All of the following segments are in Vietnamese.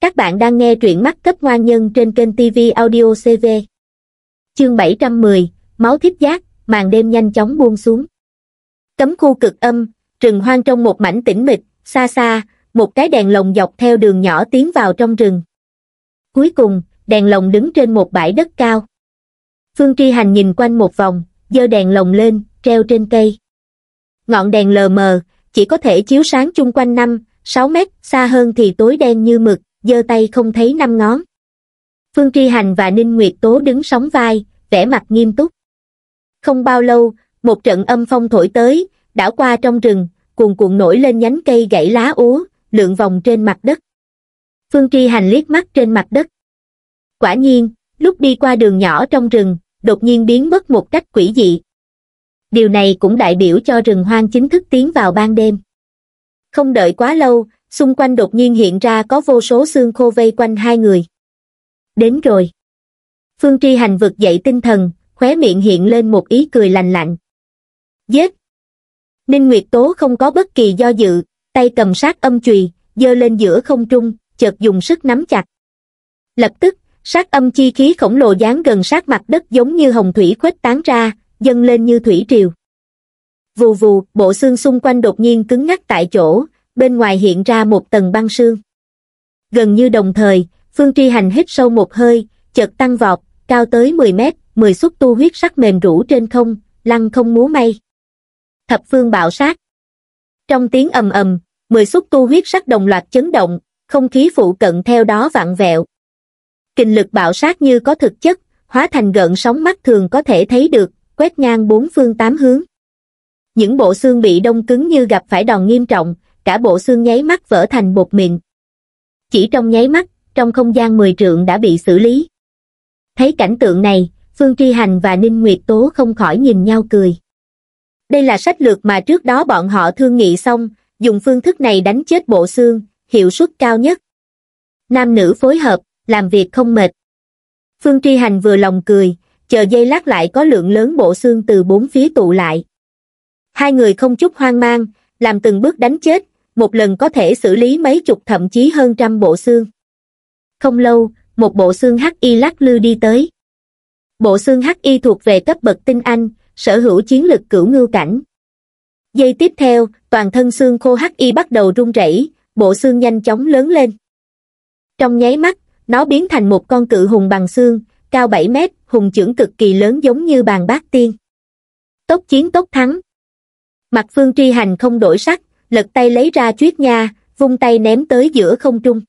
Các bạn đang nghe truyện mắt cấp ngoan nhân trên kênh TV Audio CV. Chương 710, Máu thiếp giác, màn đêm nhanh chóng buông xuống. Cấm khu cực âm, rừng hoang trong một mảnh tĩnh mịch, xa xa, một cái đèn lồng dọc theo đường nhỏ tiến vào trong rừng. Cuối cùng, đèn lồng đứng trên một bãi đất cao. Phương Tri Hành nhìn quanh một vòng, giơ đèn lồng lên, treo trên cây. Ngọn đèn lờ mờ, chỉ có thể chiếu sáng chung quanh năm, 6 mét, xa hơn thì tối đen như mực giơ tay không thấy năm ngón. Phương Tri Hành và Ninh Nguyệt Tố đứng sóng vai, vẻ mặt nghiêm túc. Không bao lâu, một trận âm phong thổi tới, đảo qua trong rừng, cuồn cuộn nổi lên nhánh cây gãy lá úa, lượn vòng trên mặt đất. Phương Tri Hành liếc mắt trên mặt đất. Quả nhiên, lúc đi qua đường nhỏ trong rừng, đột nhiên biến mất một cách quỷ dị. Điều này cũng đại biểu cho rừng hoang chính thức tiến vào ban đêm không đợi quá lâu xung quanh đột nhiên hiện ra có vô số xương khô vây quanh hai người đến rồi phương tri hành vực dậy tinh thần khóe miệng hiện lên một ý cười lành lạnh giết ninh nguyệt tố không có bất kỳ do dự tay cầm sát âm chùy dơ lên giữa không trung chợt dùng sức nắm chặt lập tức sát âm chi khí khổng lồ dán gần sát mặt đất giống như hồng thủy khuếch tán ra dâng lên như thủy triều vù vù, bộ xương xung quanh đột nhiên cứng ngắc tại chỗ, bên ngoài hiện ra một tầng băng xương Gần như đồng thời, Phương Tri Hành hít sâu một hơi, chợt tăng vọt, cao tới 10 mét, 10 xúc tu huyết sắc mềm rũ trên không, lăng không múa may. Thập phương bạo sát. Trong tiếng ầm ầm, 10 xúc tu huyết sắc đồng loạt chấn động, không khí phụ cận theo đó vặn vẹo. Kinh lực bạo sát như có thực chất, hóa thành gợn sóng mắt thường có thể thấy được, quét ngang bốn phương tám hướng. Những bộ xương bị đông cứng như gặp phải đòn nghiêm trọng, cả bộ xương nháy mắt vỡ thành bột mịn. Chỉ trong nháy mắt, trong không gian mười trượng đã bị xử lý. Thấy cảnh tượng này, Phương Tri Hành và Ninh Nguyệt Tố không khỏi nhìn nhau cười. Đây là sách lược mà trước đó bọn họ thương nghị xong, dùng phương thức này đánh chết bộ xương, hiệu suất cao nhất. Nam nữ phối hợp, làm việc không mệt. Phương Tri Hành vừa lòng cười, chờ dây lát lại có lượng lớn bộ xương từ bốn phía tụ lại. Hai người không chút hoang mang, làm từng bước đánh chết, một lần có thể xử lý mấy chục thậm chí hơn trăm bộ xương. Không lâu, một bộ xương hắc y lắc lư đi tới. Bộ xương hắc y thuộc về cấp bậc tinh anh, sở hữu chiến lực cửu ngưu cảnh. dây tiếp theo, toàn thân xương khô hắc y bắt đầu rung rẩy, bộ xương nhanh chóng lớn lên. Trong nháy mắt, nó biến thành một con cự hùng bằng xương, cao 7 mét, hùng trưởng cực kỳ lớn giống như bàn bát tiên. Tốc chiến tốc thắng, mặt phương tri hành không đổi sắc lật tay lấy ra chuyết nha vung tay ném tới giữa không trung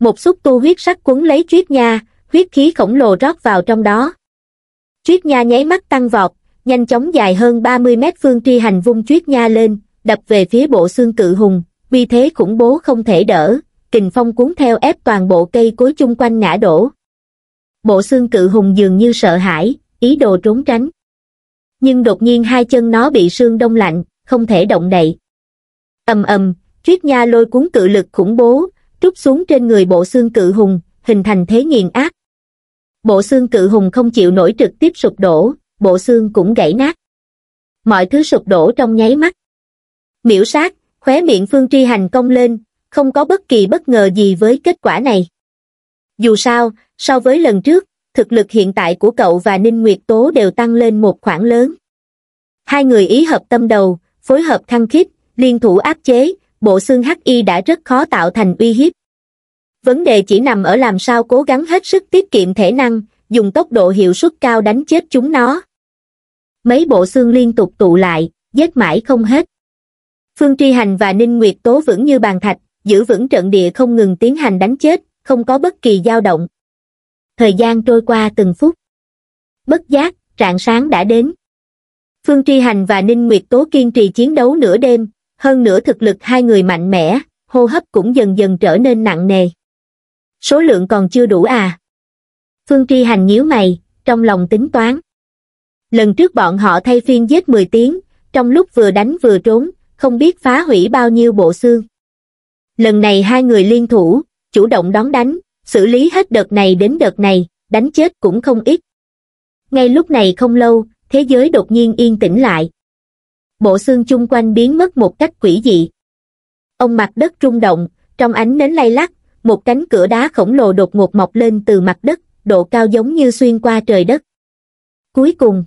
một xúc tu huyết sắc cuốn lấy chuyết nha huyết khí khổng lồ rót vào trong đó chuyết nha nháy mắt tăng vọt nhanh chóng dài hơn 30 mét phương tri hành vung chuyết nha lên đập về phía bộ xương cự hùng vì thế khủng bố không thể đỡ kình phong cuốn theo ép toàn bộ cây cối chung quanh ngã đổ bộ xương cự hùng dường như sợ hãi ý đồ trốn tránh nhưng đột nhiên hai chân nó bị sương đông lạnh không thể động đậy ầm ầm triết nha lôi cuốn cự lực khủng bố trút xuống trên người bộ xương cự hùng hình thành thế nghiền ác bộ xương cự hùng không chịu nổi trực tiếp sụp đổ bộ xương cũng gãy nát mọi thứ sụp đổ trong nháy mắt miễu sát khóe miệng phương tri hành công lên không có bất kỳ bất ngờ gì với kết quả này dù sao so với lần trước thực lực hiện tại của cậu và ninh nguyệt tố đều tăng lên một khoảng lớn hai người ý hợp tâm đầu phối hợp khăng khít liên thủ áp chế bộ xương hắc y đã rất khó tạo thành uy hiếp vấn đề chỉ nằm ở làm sao cố gắng hết sức tiết kiệm thể năng dùng tốc độ hiệu suất cao đánh chết chúng nó mấy bộ xương liên tục tụ lại giết mãi không hết phương tri hành và ninh nguyệt tố vững như bàn thạch giữ vững trận địa không ngừng tiến hành đánh chết không có bất kỳ dao động thời gian trôi qua từng phút. Bất giác, trạng sáng đã đến. Phương Tri Hành và Ninh Nguyệt Tố kiên trì chiến đấu nửa đêm, hơn nữa thực lực hai người mạnh mẽ, hô hấp cũng dần dần trở nên nặng nề. Số lượng còn chưa đủ à? Phương Tri Hành nhíu mày, trong lòng tính toán. Lần trước bọn họ thay phiên giết 10 tiếng, trong lúc vừa đánh vừa trốn, không biết phá hủy bao nhiêu bộ xương. Lần này hai người liên thủ, chủ động đón đánh, xử lý hết đợt này đến đợt này, đánh chết cũng không ít. Ngay lúc này không lâu, thế giới đột nhiên yên tĩnh lại. Bộ xương chung quanh biến mất một cách quỷ dị. Ông mặt đất rung động, trong ánh nến lay lắc, một cánh cửa đá khổng lồ đột ngột mọc lên từ mặt đất, độ cao giống như xuyên qua trời đất. Cuối cùng,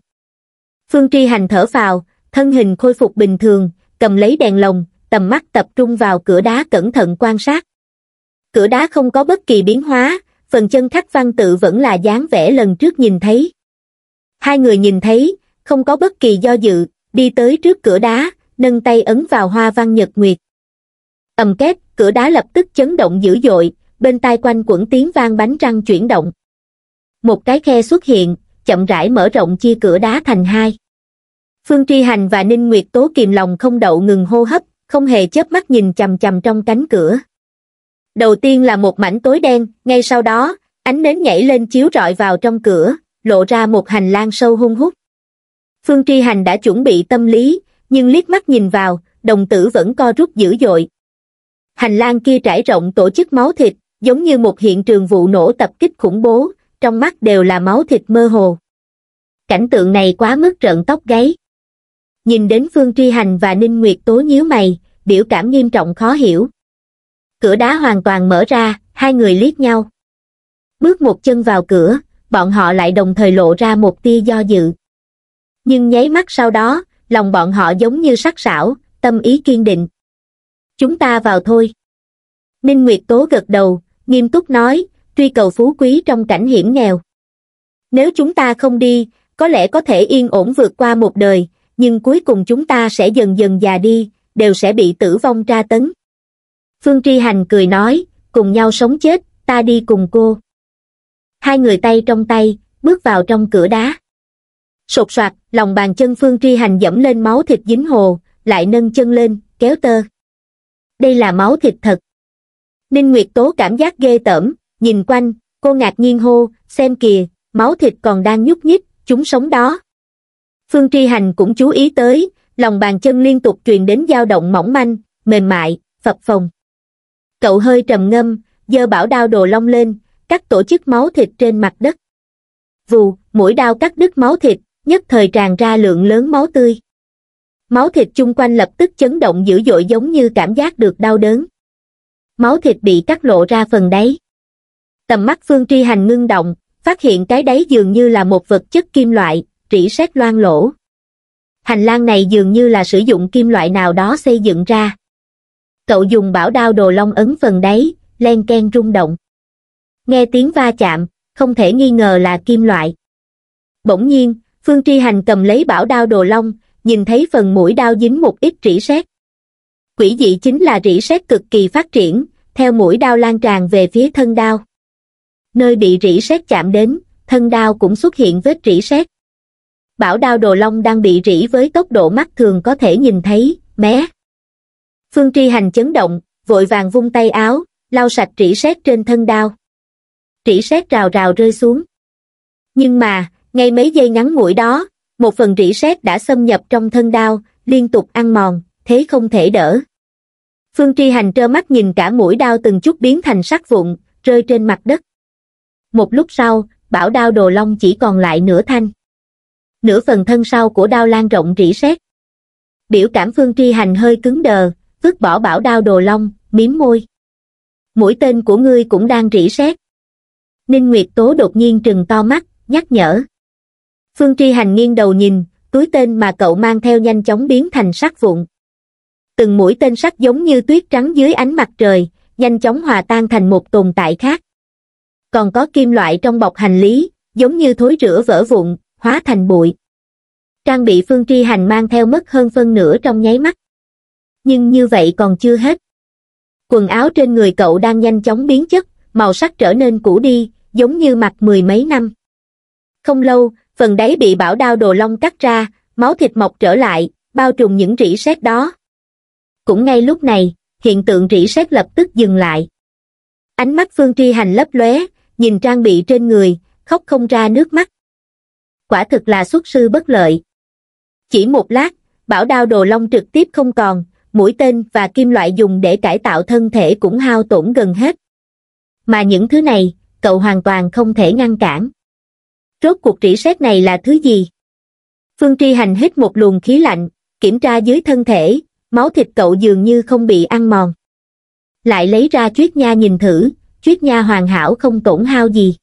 Phương Tri Hành thở phào, thân hình khôi phục bình thường, cầm lấy đèn lồng, tầm mắt tập trung vào cửa đá cẩn thận quan sát cửa đá không có bất kỳ biến hóa phần chân khắc văn tự vẫn là dáng vẻ lần trước nhìn thấy hai người nhìn thấy không có bất kỳ do dự đi tới trước cửa đá nâng tay ấn vào hoa văn nhật nguyệt ầm két cửa đá lập tức chấn động dữ dội bên tai quanh quẩn tiếng vang bánh răng chuyển động một cái khe xuất hiện chậm rãi mở rộng chia cửa đá thành hai phương tri hành và ninh nguyệt tố kìm lòng không đậu ngừng hô hấp không hề chớp mắt nhìn chầm chầm trong cánh cửa đầu tiên là một mảnh tối đen ngay sau đó ánh nến nhảy lên chiếu rọi vào trong cửa lộ ra một hành lang sâu hung hút phương tri hành đã chuẩn bị tâm lý nhưng liếc mắt nhìn vào đồng tử vẫn co rút dữ dội hành lang kia trải rộng tổ chức máu thịt giống như một hiện trường vụ nổ tập kích khủng bố trong mắt đều là máu thịt mơ hồ cảnh tượng này quá mức rợn tóc gáy nhìn đến phương tri hành và ninh nguyệt tố nhíu mày biểu cảm nghiêm trọng khó hiểu cửa đá hoàn toàn mở ra hai người liếc nhau bước một chân vào cửa bọn họ lại đồng thời lộ ra một tia do dự nhưng nháy mắt sau đó lòng bọn họ giống như sắc sảo tâm ý kiên định chúng ta vào thôi ninh nguyệt tố gật đầu nghiêm túc nói truy cầu phú quý trong cảnh hiểm nghèo nếu chúng ta không đi có lẽ có thể yên ổn vượt qua một đời nhưng cuối cùng chúng ta sẽ dần dần già đi đều sẽ bị tử vong tra tấn phương tri hành cười nói cùng nhau sống chết ta đi cùng cô hai người tay trong tay bước vào trong cửa đá sột soạt lòng bàn chân phương tri hành dẫm lên máu thịt dính hồ lại nâng chân lên kéo tơ đây là máu thịt thật ninh nguyệt tố cảm giác ghê tởm nhìn quanh cô ngạc nhiên hô xem kìa máu thịt còn đang nhúc nhích chúng sống đó phương tri hành cũng chú ý tới lòng bàn chân liên tục truyền đến dao động mỏng manh mềm mại phập phồng Cậu hơi trầm ngâm, giơ bảo đao đồ long lên, cắt tổ chức máu thịt trên mặt đất. Vù, mũi đao cắt đứt máu thịt, nhất thời tràn ra lượng lớn máu tươi. Máu thịt chung quanh lập tức chấn động dữ dội giống như cảm giác được đau đớn. Máu thịt bị cắt lộ ra phần đáy. Tầm mắt Phương Tri Hành ngưng động, phát hiện cái đáy dường như là một vật chất kim loại, rỉ sét loang lỗ. Hành lang này dường như là sử dụng kim loại nào đó xây dựng ra cậu dùng bảo đao đồ long ấn phần đáy len ken rung động nghe tiếng va chạm không thể nghi ngờ là kim loại bỗng nhiên phương tri hành cầm lấy bảo đao đồ long nhìn thấy phần mũi đao dính một ít rỉ sét quỷ dị chính là rỉ sét cực kỳ phát triển theo mũi đao lan tràn về phía thân đao nơi bị rỉ sét chạm đến thân đao cũng xuất hiện vết rỉ sét bảo đao đồ long đang bị rỉ với tốc độ mắt thường có thể nhìn thấy mé Phương Tri Hành chấn động, vội vàng vung tay áo, lau sạch rỉ sét trên thân đao. Rỉ sét rào rào rơi xuống. Nhưng mà, ngay mấy giây ngắn ngủi đó, một phần rỉ sét đã xâm nhập trong thân đao, liên tục ăn mòn, thế không thể đỡ. Phương Tri Hành trơ mắt nhìn cả mũi đao từng chút biến thành sắc vụn, rơi trên mặt đất. Một lúc sau, bảo đao đồ long chỉ còn lại nửa thanh. Nửa phần thân sau của đao lan rộng rỉ sét. Biểu cảm Phương Tri Hành hơi cứng đờ, vứt bỏ bảo đao đồ long, miếm môi. Mũi tên của ngươi cũng đang rỉ sét. Ninh Nguyệt Tố đột nhiên trừng to mắt, nhắc nhở. Phương Tri Hành nghiêng đầu nhìn, túi tên mà cậu mang theo nhanh chóng biến thành sắc vụn. Từng mũi tên sắc giống như tuyết trắng dưới ánh mặt trời, nhanh chóng hòa tan thành một tồn tại khác. Còn có kim loại trong bọc hành lý, giống như thối rửa vỡ vụn, hóa thành bụi. Trang bị Phương Tri Hành mang theo mất hơn phân nửa trong nháy mắt nhưng như vậy còn chưa hết quần áo trên người cậu đang nhanh chóng biến chất màu sắc trở nên cũ đi giống như mặc mười mấy năm không lâu phần đáy bị bảo đao đồ long cắt ra máu thịt mọc trở lại bao trùm những rỉ sét đó cũng ngay lúc này hiện tượng rỉ sét lập tức dừng lại ánh mắt phương tri hành lấp lóe nhìn trang bị trên người khóc không ra nước mắt quả thực là xuất sư bất lợi chỉ một lát bảo đao đồ long trực tiếp không còn mũi tên và kim loại dùng để cải tạo thân thể cũng hao tổn gần hết. Mà những thứ này, cậu hoàn toàn không thể ngăn cản. Rốt cuộc rỉ sét này là thứ gì? Phương Tri Hành hít một luồng khí lạnh, kiểm tra dưới thân thể, máu thịt cậu dường như không bị ăn mòn. Lại lấy ra chuyết nha nhìn thử, chuyết nha hoàn hảo không tổn hao gì.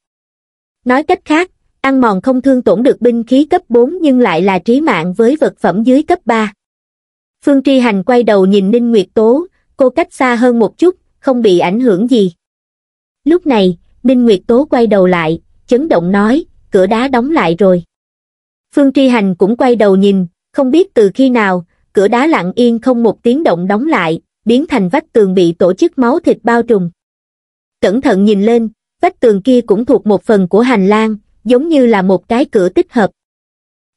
Nói cách khác, ăn mòn không thương tổn được binh khí cấp 4 nhưng lại là trí mạng với vật phẩm dưới cấp 3 phương tri hành quay đầu nhìn ninh nguyệt tố cô cách xa hơn một chút không bị ảnh hưởng gì lúc này ninh nguyệt tố quay đầu lại chấn động nói cửa đá đóng lại rồi phương tri hành cũng quay đầu nhìn không biết từ khi nào cửa đá lặng yên không một tiếng động đóng lại biến thành vách tường bị tổ chức máu thịt bao trùm cẩn thận nhìn lên vách tường kia cũng thuộc một phần của hành lang giống như là một cái cửa tích hợp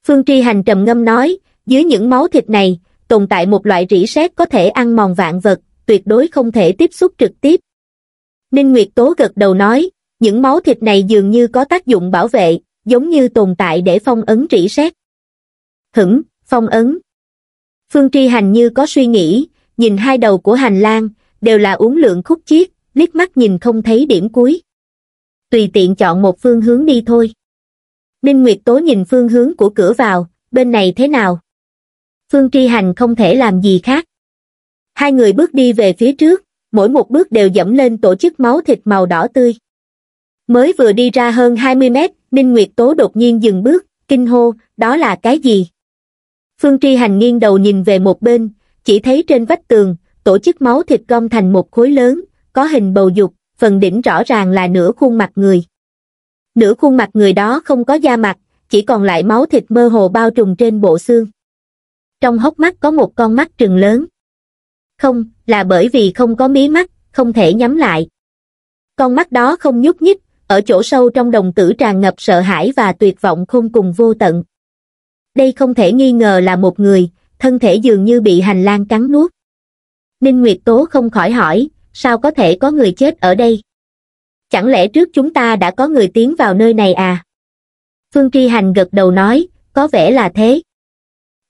phương tri hành trầm ngâm nói dưới những máu thịt này tồn tại một loại rỉ sét có thể ăn mòn vạn vật, tuyệt đối không thể tiếp xúc trực tiếp. Ninh Nguyệt Tố gật đầu nói, những máu thịt này dường như có tác dụng bảo vệ, giống như tồn tại để phong ấn rỉ sét. Hửng, phong ấn. Phương Tri Hành như có suy nghĩ, nhìn hai đầu của hành lang, đều là uống lượng khúc chiết, liếc mắt nhìn không thấy điểm cuối. Tùy tiện chọn một phương hướng đi thôi. Ninh Nguyệt Tố nhìn phương hướng của cửa vào, bên này thế nào? Phương Tri Hành không thể làm gì khác. Hai người bước đi về phía trước, mỗi một bước đều dẫm lên tổ chức máu thịt màu đỏ tươi. Mới vừa đi ra hơn 20 mét, Ninh Nguyệt Tố đột nhiên dừng bước, kinh hô, đó là cái gì? Phương Tri Hành nghiêng đầu nhìn về một bên, chỉ thấy trên vách tường, tổ chức máu thịt gom thành một khối lớn, có hình bầu dục, phần đỉnh rõ ràng là nửa khuôn mặt người. Nửa khuôn mặt người đó không có da mặt, chỉ còn lại máu thịt mơ hồ bao trùm trên bộ xương trong hốc mắt có một con mắt trừng lớn. Không, là bởi vì không có mí mắt, không thể nhắm lại. Con mắt đó không nhúc nhích, ở chỗ sâu trong đồng tử tràn ngập sợ hãi và tuyệt vọng không cùng vô tận. Đây không thể nghi ngờ là một người, thân thể dường như bị hành lang cắn nuốt. Ninh Nguyệt Tố không khỏi hỏi, sao có thể có người chết ở đây? Chẳng lẽ trước chúng ta đã có người tiến vào nơi này à? Phương Tri Hành gật đầu nói, có vẻ là thế.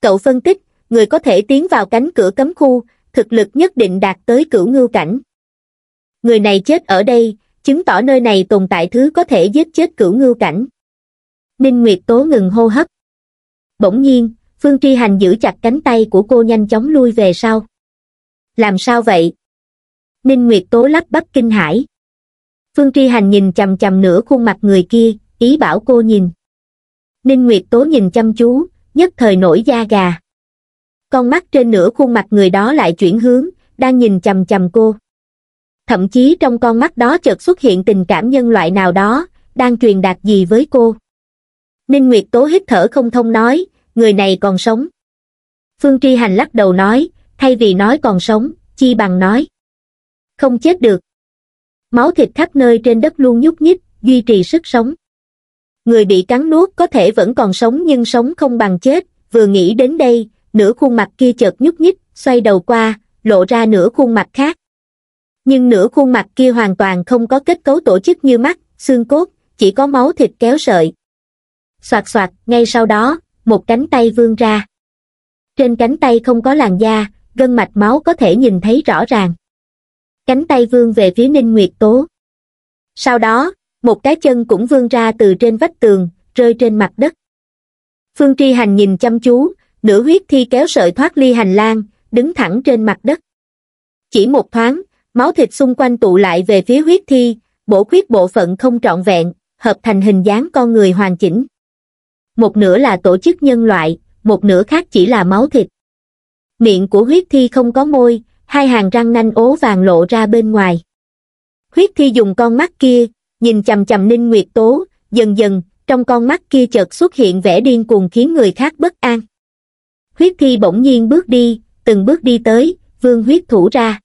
Cậu phân tích, người có thể tiến vào cánh cửa cấm khu, thực lực nhất định đạt tới cửu ngưu cảnh. Người này chết ở đây, chứng tỏ nơi này tồn tại thứ có thể giết chết cửu ngưu cảnh. Ninh Nguyệt Tố ngừng hô hấp. Bỗng nhiên, Phương Tri Hành giữ chặt cánh tay của cô nhanh chóng lui về sau. Làm sao vậy? Ninh Nguyệt Tố lắp bắp kinh hãi. Phương Tri Hành nhìn chầm chầm nửa khuôn mặt người kia, ý bảo cô nhìn. Ninh Nguyệt Tố nhìn chăm chú, nhất thời nổi da gà. Con mắt trên nửa khuôn mặt người đó lại chuyển hướng, đang nhìn chầm chầm cô. Thậm chí trong con mắt đó chợt xuất hiện tình cảm nhân loại nào đó, đang truyền đạt gì với cô. Ninh Nguyệt Tố hít thở không thông nói, người này còn sống. Phương Tri Hành lắc đầu nói, thay vì nói còn sống, chi bằng nói. Không chết được. Máu thịt khắp nơi trên đất luôn nhúc nhích, duy trì sức sống người bị cắn nuốt có thể vẫn còn sống nhưng sống không bằng chết vừa nghĩ đến đây nửa khuôn mặt kia chợt nhúc nhích xoay đầu qua lộ ra nửa khuôn mặt khác nhưng nửa khuôn mặt kia hoàn toàn không có kết cấu tổ chức như mắt xương cốt chỉ có máu thịt kéo sợi xoạt xoạt ngay sau đó một cánh tay vươn ra trên cánh tay không có làn da gân mạch máu có thể nhìn thấy rõ ràng cánh tay vươn về phía ninh nguyệt tố sau đó một cái chân cũng vươn ra từ trên vách tường rơi trên mặt đất phương tri hành nhìn chăm chú nửa huyết thi kéo sợi thoát ly hành lang đứng thẳng trên mặt đất chỉ một thoáng máu thịt xung quanh tụ lại về phía huyết thi bổ khuyết bộ phận không trọn vẹn hợp thành hình dáng con người hoàn chỉnh một nửa là tổ chức nhân loại một nửa khác chỉ là máu thịt miệng của huyết thi không có môi hai hàng răng nanh ố vàng lộ ra bên ngoài huyết thi dùng con mắt kia nhìn chầm chầm ninh nguyệt tố dần dần trong con mắt kia chợt xuất hiện vẻ điên cuồng khiến người khác bất an huyết thi bỗng nhiên bước đi từng bước đi tới vương huyết thủ ra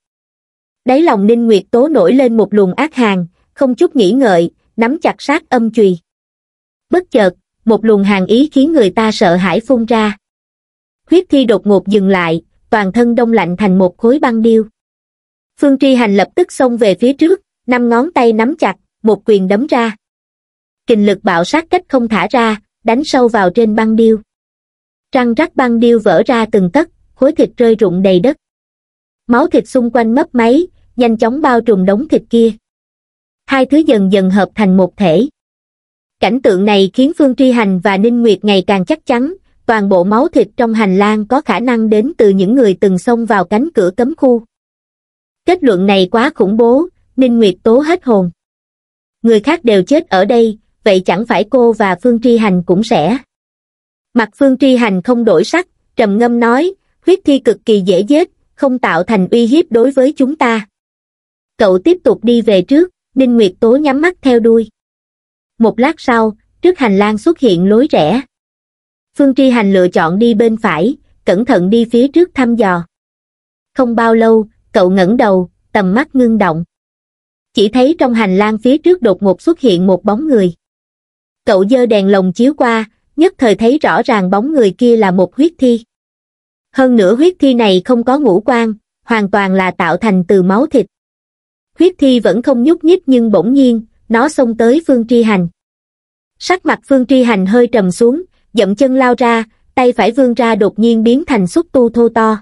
đáy lòng ninh nguyệt tố nổi lên một luồng ác hàn không chút nghĩ ngợi nắm chặt sát âm chùy bất chợt một luồng hàn ý khiến người ta sợ hãi phun ra huyết thi đột ngột dừng lại toàn thân đông lạnh thành một khối băng điêu phương tri hành lập tức xông về phía trước năm ngón tay nắm chặt một quyền đấm ra. Kình lực bạo sát cách không thả ra, đánh sâu vào trên băng điêu. Răng rắc băng điêu vỡ ra từng tấc, khối thịt rơi rụng đầy đất. Máu thịt xung quanh mấp máy, nhanh chóng bao trùm đống thịt kia. Hai thứ dần dần hợp thành một thể. Cảnh tượng này khiến Phương Tri Hành và Ninh Nguyệt ngày càng chắc chắn, toàn bộ máu thịt trong hành lang có khả năng đến từ những người từng xông vào cánh cửa cấm khu. Kết luận này quá khủng bố, Ninh Nguyệt tố hết hồn người khác đều chết ở đây vậy chẳng phải cô và phương tri hành cũng sẽ mặt phương tri hành không đổi sắc trầm ngâm nói huyết thi cực kỳ dễ giết không tạo thành uy hiếp đối với chúng ta cậu tiếp tục đi về trước ninh nguyệt tố nhắm mắt theo đuôi một lát sau trước hành lang xuất hiện lối rẽ phương tri hành lựa chọn đi bên phải cẩn thận đi phía trước thăm dò không bao lâu cậu ngẩng đầu tầm mắt ngưng động chỉ thấy trong hành lang phía trước đột ngột xuất hiện một bóng người. Cậu dơ đèn lồng chiếu qua, nhất thời thấy rõ ràng bóng người kia là một huyết thi. Hơn nữa huyết thi này không có ngũ quan, hoàn toàn là tạo thành từ máu thịt. Huyết thi vẫn không nhúc nhích nhưng bỗng nhiên, nó xông tới Phương Tri Hành. Sắc mặt Phương Tri Hành hơi trầm xuống, dậm chân lao ra, tay phải vươn ra đột nhiên biến thành xúc tu thô to.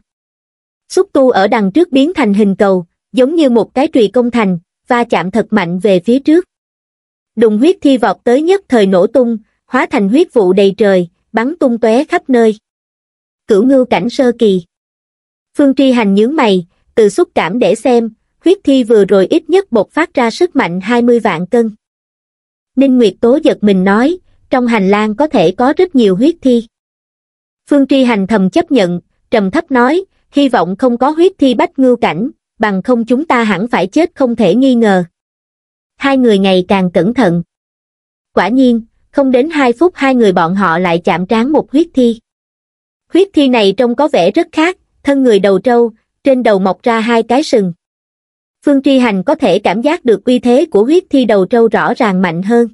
Xúc tu ở đằng trước biến thành hình cầu, giống như một cái trùy công thành, va chạm thật mạnh về phía trước. Đùng huyết thi vọt tới nhất thời nổ tung, hóa thành huyết vụ đầy trời, bắn tung tóe khắp nơi. Cửu ngưu cảnh sơ kỳ. Phương Tri Hành nhướng mày, từ xúc cảm để xem, huyết thi vừa rồi ít nhất bộc phát ra sức mạnh 20 vạn cân. Ninh Nguyệt Tố giật mình nói, trong hành lang có thể có rất nhiều huyết thi. Phương Tri Hành thầm chấp nhận, trầm thấp nói, hy vọng không có huyết thi bách ngưu cảnh, bằng không chúng ta hẳn phải chết không thể nghi ngờ. Hai người ngày càng cẩn thận. Quả nhiên, không đến hai phút hai người bọn họ lại chạm trán một huyết thi. Huyết thi này trông có vẻ rất khác, thân người đầu trâu, trên đầu mọc ra hai cái sừng. Phương Tri Hành có thể cảm giác được uy thế của huyết thi đầu trâu rõ ràng mạnh hơn.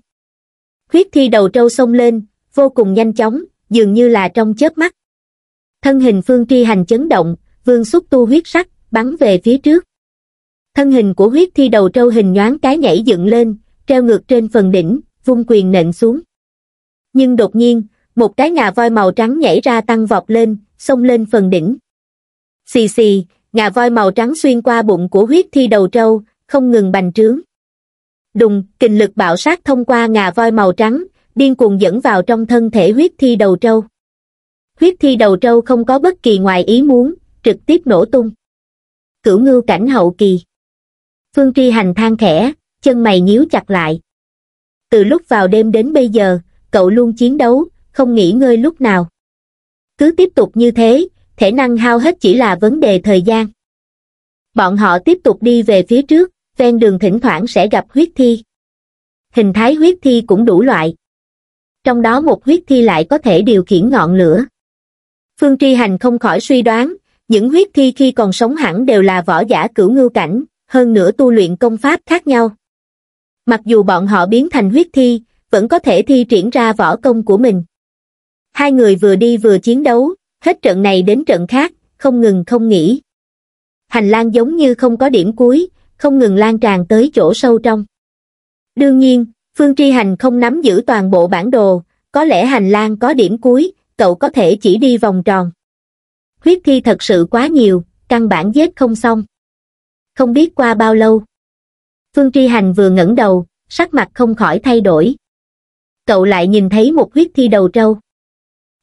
Huyết thi đầu trâu xông lên, vô cùng nhanh chóng, dường như là trong chớp mắt. Thân hình Phương Tri Hành chấn động, vương xúc tu huyết sắc, bắn về phía trước. Thân hình của huyết thi đầu trâu hình nhoáng cái nhảy dựng lên, treo ngược trên phần đỉnh, vung quyền nện xuống. Nhưng đột nhiên, một cái ngà voi màu trắng nhảy ra tăng vọt lên, xông lên phần đỉnh. Xì xì, ngà voi màu trắng xuyên qua bụng của huyết thi đầu trâu, không ngừng bành trướng. Đùng, kình lực bạo sát thông qua ngà voi màu trắng, điên cuồng dẫn vào trong thân thể huyết thi đầu trâu. Huyết thi đầu trâu không có bất kỳ ngoài ý muốn, trực tiếp nổ tung cửu ngưu cảnh hậu kỳ. Phương Tri Hành than khẽ, chân mày nhíu chặt lại. Từ lúc vào đêm đến bây giờ, cậu luôn chiến đấu, không nghỉ ngơi lúc nào. Cứ tiếp tục như thế, thể năng hao hết chỉ là vấn đề thời gian. Bọn họ tiếp tục đi về phía trước, ven đường thỉnh thoảng sẽ gặp huyết thi. Hình thái huyết thi cũng đủ loại. Trong đó một huyết thi lại có thể điều khiển ngọn lửa. Phương Tri Hành không khỏi suy đoán, những huyết thi khi còn sống hẳn đều là võ giả cửu ngưu cảnh, hơn nữa tu luyện công pháp khác nhau. Mặc dù bọn họ biến thành huyết thi, vẫn có thể thi triển ra võ công của mình. Hai người vừa đi vừa chiến đấu, hết trận này đến trận khác, không ngừng không nghỉ. Hành lang giống như không có điểm cuối, không ngừng lan tràn tới chỗ sâu trong. Đương nhiên, Phương Tri Hành không nắm giữ toàn bộ bản đồ, có lẽ hành lang có điểm cuối, cậu có thể chỉ đi vòng tròn huyết thi thật sự quá nhiều căn bản giết không xong không biết qua bao lâu phương tri hành vừa ngẩng đầu sắc mặt không khỏi thay đổi cậu lại nhìn thấy một huyết thi đầu trâu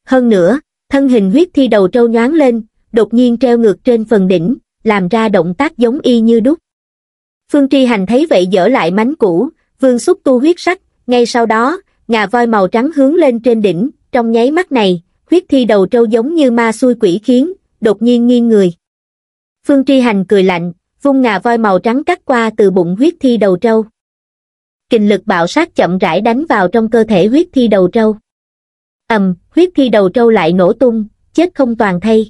hơn nữa thân hình huyết thi đầu trâu nhoáng lên đột nhiên treo ngược trên phần đỉnh làm ra động tác giống y như đúc phương tri hành thấy vậy dở lại mánh cũ vương xúc tu huyết sắc ngay sau đó ngà voi màu trắng hướng lên trên đỉnh trong nháy mắt này huyết thi đầu trâu giống như ma xui quỷ khiến, đột nhiên nghiêng người. Phương Tri Hành cười lạnh, vung ngà voi màu trắng cắt qua từ bụng huyết thi đầu trâu. Kình lực bạo sát chậm rãi đánh vào trong cơ thể huyết thi đầu trâu. ầm, huyết thi đầu trâu lại nổ tung, chết không toàn thây.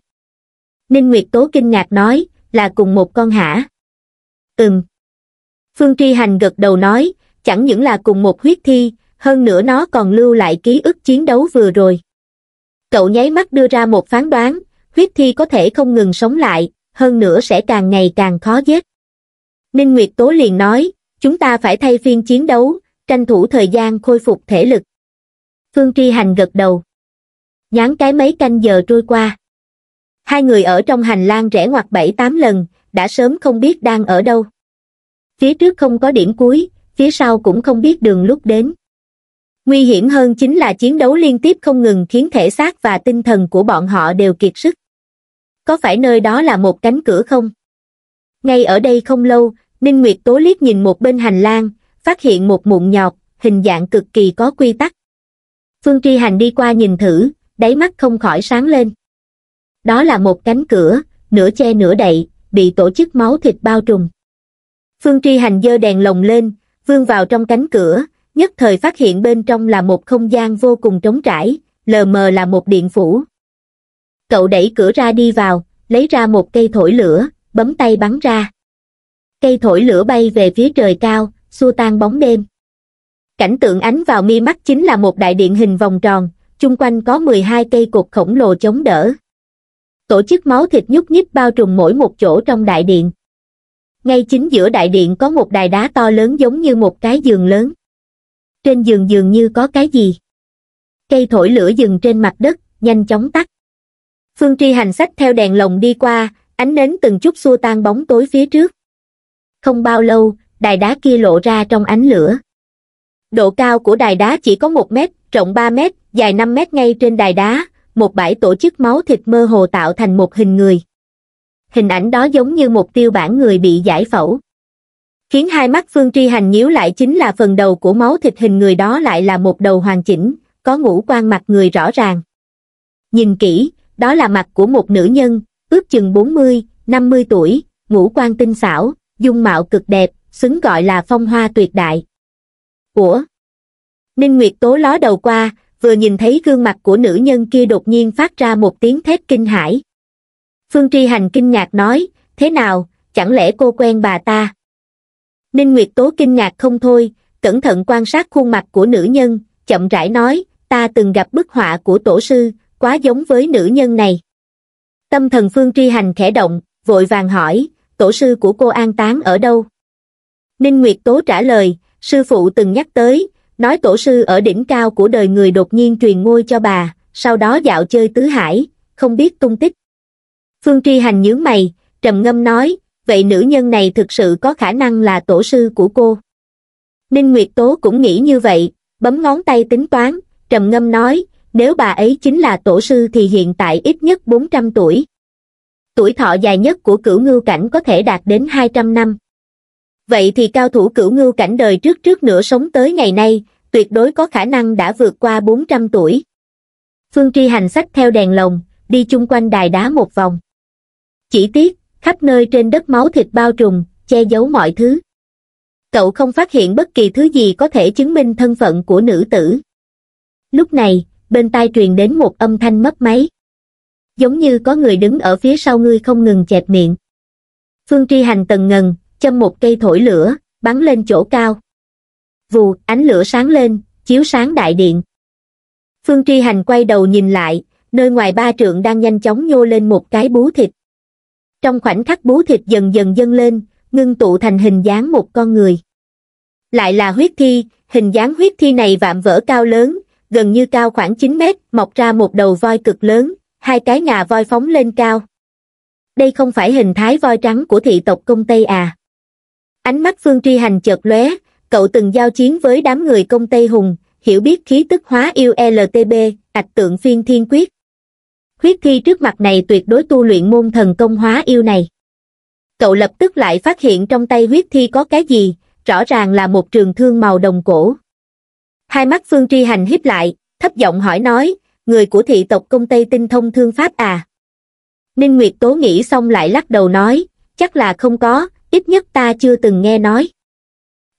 Ninh Nguyệt Tố kinh ngạc nói, là cùng một con hả? Ừm. Phương Tri Hành gật đầu nói, chẳng những là cùng một huyết thi, hơn nữa nó còn lưu lại ký ức chiến đấu vừa rồi cậu nháy mắt đưa ra một phán đoán, huyết thi có thể không ngừng sống lại, hơn nữa sẽ càng ngày càng khó giết. Ninh Nguyệt Tố liền nói, chúng ta phải thay phiên chiến đấu, tranh thủ thời gian khôi phục thể lực. Phương Tri Hành gật đầu. Nhán cái mấy canh giờ trôi qua. Hai người ở trong hành lang rẽ ngoặt bảy tám lần, đã sớm không biết đang ở đâu. Phía trước không có điểm cuối, phía sau cũng không biết đường lúc đến nguy hiểm hơn chính là chiến đấu liên tiếp không ngừng khiến thể xác và tinh thần của bọn họ đều kiệt sức có phải nơi đó là một cánh cửa không ngay ở đây không lâu ninh nguyệt tố liếc nhìn một bên hành lang phát hiện một mụn nhọt hình dạng cực kỳ có quy tắc phương tri hành đi qua nhìn thử đáy mắt không khỏi sáng lên đó là một cánh cửa nửa che nửa đậy bị tổ chức máu thịt bao trùm phương tri hành dơ đèn lồng lên vương vào trong cánh cửa nhất thời phát hiện bên trong là một không gian vô cùng trống trải, lờ mờ là một điện phủ. Cậu đẩy cửa ra đi vào, lấy ra một cây thổi lửa, bấm tay bắn ra. Cây thổi lửa bay về phía trời cao, xua tan bóng đêm. Cảnh tượng ánh vào mi mắt chính là một đại điện hình vòng tròn, chung quanh có 12 cây cột khổng lồ chống đỡ. Tổ chức máu thịt nhúc nhích bao trùm mỗi một chỗ trong đại điện. Ngay chính giữa đại điện có một đài đá to lớn giống như một cái giường lớn trên giường dường như có cái gì. Cây thổi lửa dừng trên mặt đất, nhanh chóng tắt. Phương Tri hành sách theo đèn lồng đi qua, ánh nến từng chút xua tan bóng tối phía trước. Không bao lâu, đài đá kia lộ ra trong ánh lửa. Độ cao của đài đá chỉ có 1 mét, rộng 3 mét, dài 5 mét ngay trên đài đá, một bãi tổ chức máu thịt mơ hồ tạo thành một hình người. Hình ảnh đó giống như một tiêu bản người bị giải phẫu khiến hai mắt phương Tri hành nhíu lại chính là phần đầu của máu thịt hình người đó lại là một đầu hoàn chỉnh, có ngũ quan mặt người rõ ràng. Nhìn kỹ, đó là mặt của một nữ nhân, ước chừng 40, 50 tuổi, ngũ quan tinh xảo, dung mạo cực đẹp, xứng gọi là phong hoa tuyệt đại. Của Ninh Nguyệt Tố ló đầu qua, vừa nhìn thấy gương mặt của nữ nhân kia đột nhiên phát ra một tiếng thét kinh hãi. Phương Tri Hành kinh ngạc nói, thế nào, chẳng lẽ cô quen bà ta? ninh nguyệt tố kinh ngạc không thôi cẩn thận quan sát khuôn mặt của nữ nhân chậm rãi nói ta từng gặp bức họa của tổ sư quá giống với nữ nhân này tâm thần phương tri hành khẽ động vội vàng hỏi tổ sư của cô an táng ở đâu ninh nguyệt tố trả lời sư phụ từng nhắc tới nói tổ sư ở đỉnh cao của đời người đột nhiên truyền ngôi cho bà sau đó dạo chơi tứ hải không biết tung tích phương tri hành nhướng mày trầm ngâm nói vậy nữ nhân này thực sự có khả năng là tổ sư của cô. Ninh Nguyệt Tố cũng nghĩ như vậy, bấm ngón tay tính toán, trầm ngâm nói, nếu bà ấy chính là tổ sư thì hiện tại ít nhất 400 tuổi. Tuổi thọ dài nhất của cửu ngưu cảnh có thể đạt đến 200 năm. Vậy thì cao thủ cửu ngưu cảnh đời trước trước nửa sống tới ngày nay, tuyệt đối có khả năng đã vượt qua 400 tuổi. Phương Tri hành sách theo đèn lồng, đi chung quanh đài đá một vòng. Chỉ tiếc, khắp nơi trên đất máu thịt bao trùm che giấu mọi thứ cậu không phát hiện bất kỳ thứ gì có thể chứng minh thân phận của nữ tử lúc này bên tai truyền đến một âm thanh mất máy giống như có người đứng ở phía sau ngươi không ngừng chẹp miệng phương tri hành tần ngần châm một cây thổi lửa bắn lên chỗ cao vù ánh lửa sáng lên chiếu sáng đại điện phương tri hành quay đầu nhìn lại nơi ngoài ba trượng đang nhanh chóng nhô lên một cái bú thịt trong khoảnh khắc bú thịt dần dần dâng lên, ngưng tụ thành hình dáng một con người. Lại là huyết thi, hình dáng huyết thi này vạm vỡ cao lớn, gần như cao khoảng 9 mét, mọc ra một đầu voi cực lớn, hai cái ngà voi phóng lên cao. Đây không phải hình thái voi trắng của thị tộc công Tây à. Ánh mắt Phương tri Hành chợt lóe, cậu từng giao chiến với đám người công Tây Hùng, hiểu biết khí tức hóa yêu LTB, ạch tượng phiên thiên quyết huyết thi trước mặt này tuyệt đối tu luyện môn thần công hóa yêu này. Cậu lập tức lại phát hiện trong tay huyết thi có cái gì, rõ ràng là một trường thương màu đồng cổ. Hai mắt Phương Tri Hành híp lại, thấp giọng hỏi nói, người của thị tộc công Tây tinh thông thương pháp à? Ninh Nguyệt Tố nghĩ xong lại lắc đầu nói, chắc là không có, ít nhất ta chưa từng nghe nói.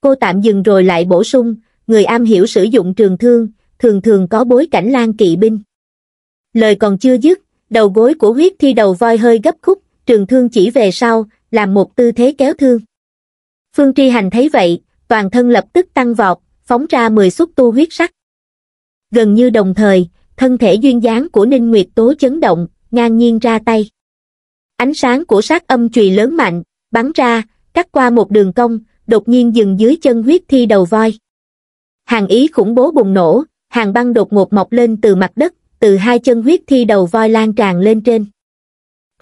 Cô tạm dừng rồi lại bổ sung, người am hiểu sử dụng trường thương, thường thường có bối cảnh lan kỵ binh lời còn chưa dứt đầu gối của huyết thi đầu voi hơi gấp khúc trường thương chỉ về sau làm một tư thế kéo thương phương tri hành thấy vậy toàn thân lập tức tăng vọt phóng ra mười xúc tu huyết sắc gần như đồng thời thân thể duyên dáng của ninh nguyệt tố chấn động ngang nhiên ra tay ánh sáng của sát âm chùy lớn mạnh bắn ra cắt qua một đường cong đột nhiên dừng dưới chân huyết thi đầu voi hàng ý khủng bố bùng nổ hàng băng đột ngột mọc lên từ mặt đất từ hai chân huyết thi đầu voi lan tràn lên trên.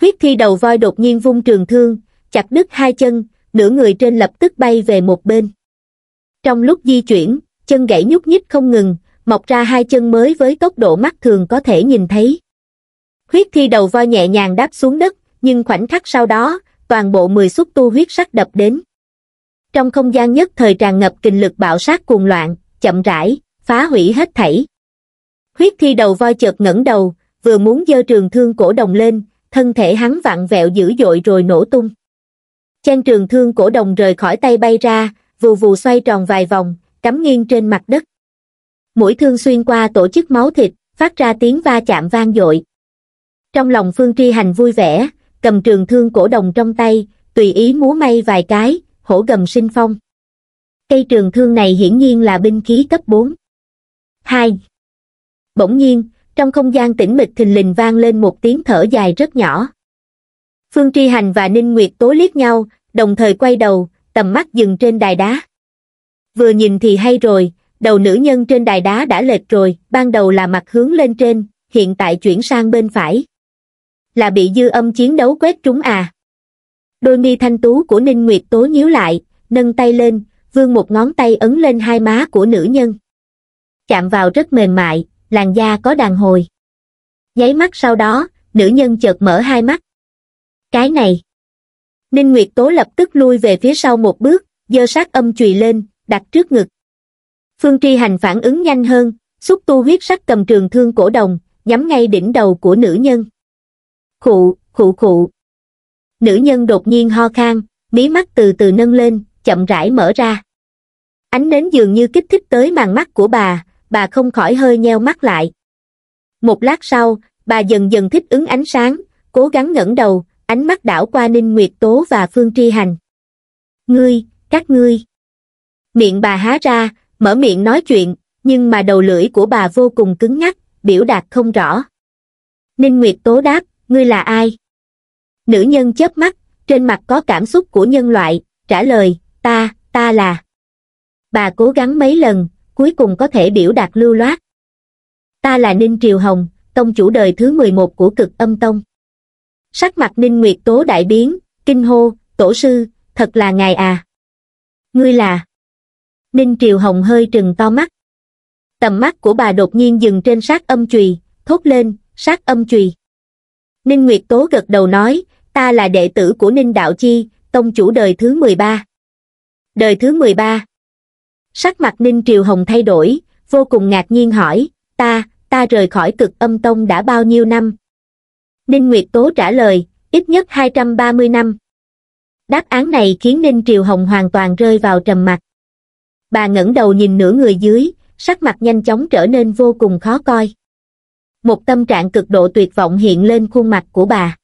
Huyết thi đầu voi đột nhiên vung trường thương, chặt đứt hai chân, nửa người trên lập tức bay về một bên. Trong lúc di chuyển, chân gãy nhúc nhích không ngừng, mọc ra hai chân mới với tốc độ mắt thường có thể nhìn thấy. Huyết thi đầu voi nhẹ nhàng đáp xuống đất, nhưng khoảnh khắc sau đó, toàn bộ 10 xúc tu huyết sắc đập đến. Trong không gian nhất thời tràn ngập kình lực bạo sát cuồng loạn, chậm rãi, phá hủy hết thảy huyết thi đầu voi chợt ngẩng đầu vừa muốn giơ trường thương cổ đồng lên thân thể hắn vặn vẹo dữ dội rồi nổ tung chen trường thương cổ đồng rời khỏi tay bay ra vù vù xoay tròn vài vòng cắm nghiêng trên mặt đất mũi thương xuyên qua tổ chức máu thịt phát ra tiếng va chạm vang dội trong lòng phương tri hành vui vẻ cầm trường thương cổ đồng trong tay tùy ý múa may vài cái hổ gầm sinh phong cây trường thương này hiển nhiên là binh khí cấp 4. 2 bỗng nhiên, trong không gian tĩnh mịch thình lình vang lên một tiếng thở dài rất nhỏ. Phương Tri Hành và Ninh Nguyệt tối liếc nhau, đồng thời quay đầu, tầm mắt dừng trên đài đá. Vừa nhìn thì hay rồi, đầu nữ nhân trên đài đá đã lệch rồi, ban đầu là mặt hướng lên trên, hiện tại chuyển sang bên phải. Là bị dư âm chiến đấu quét trúng à. Đôi mi thanh tú của Ninh Nguyệt tối nhíu lại, nâng tay lên, vương một ngón tay ấn lên hai má của nữ nhân. Chạm vào rất mềm mại, làn da có đàn hồi. Giấy mắt sau đó, nữ nhân chợt mở hai mắt. Cái này. Ninh Nguyệt Tố lập tức lui về phía sau một bước, dơ sát âm chùy lên, đặt trước ngực. Phương Tri Hành phản ứng nhanh hơn, xúc tu huyết sắc cầm trường thương cổ đồng, nhắm ngay đỉnh đầu của nữ nhân. Khụ, khụ khụ. Nữ nhân đột nhiên ho khan, mí mắt từ từ nâng lên, chậm rãi mở ra. Ánh nến dường như kích thích tới màn mắt của bà, bà không khỏi hơi nheo mắt lại một lát sau bà dần dần thích ứng ánh sáng cố gắng ngẩng đầu ánh mắt đảo qua ninh nguyệt tố và phương tri hành ngươi các ngươi miệng bà há ra mở miệng nói chuyện nhưng mà đầu lưỡi của bà vô cùng cứng nhắc, biểu đạt không rõ ninh nguyệt tố đáp ngươi là ai nữ nhân chớp mắt trên mặt có cảm xúc của nhân loại trả lời ta ta là bà cố gắng mấy lần cuối cùng có thể biểu đạt lưu loát. Ta là Ninh Triều Hồng, tông chủ đời thứ 11 của cực âm tông. Sắc mặt Ninh Nguyệt Tố đại biến, kinh hô, tổ sư, thật là ngài à. Ngươi là... Ninh Triều Hồng hơi trừng to mắt. Tầm mắt của bà đột nhiên dừng trên sát âm chùy, thốt lên, sát âm chùy. Ninh Nguyệt Tố gật đầu nói, ta là đệ tử của Ninh Đạo Chi, tông chủ đời thứ 13. Đời thứ 13 sắc mặt ninh triều hồng thay đổi vô cùng ngạc nhiên hỏi ta ta rời khỏi cực âm tông đã bao nhiêu năm ninh nguyệt tố trả lời ít nhất hai trăm ba mươi năm đáp án này khiến ninh triều hồng hoàn toàn rơi vào trầm mặc bà ngẩng đầu nhìn nửa người dưới sắc mặt nhanh chóng trở nên vô cùng khó coi một tâm trạng cực độ tuyệt vọng hiện lên khuôn mặt của bà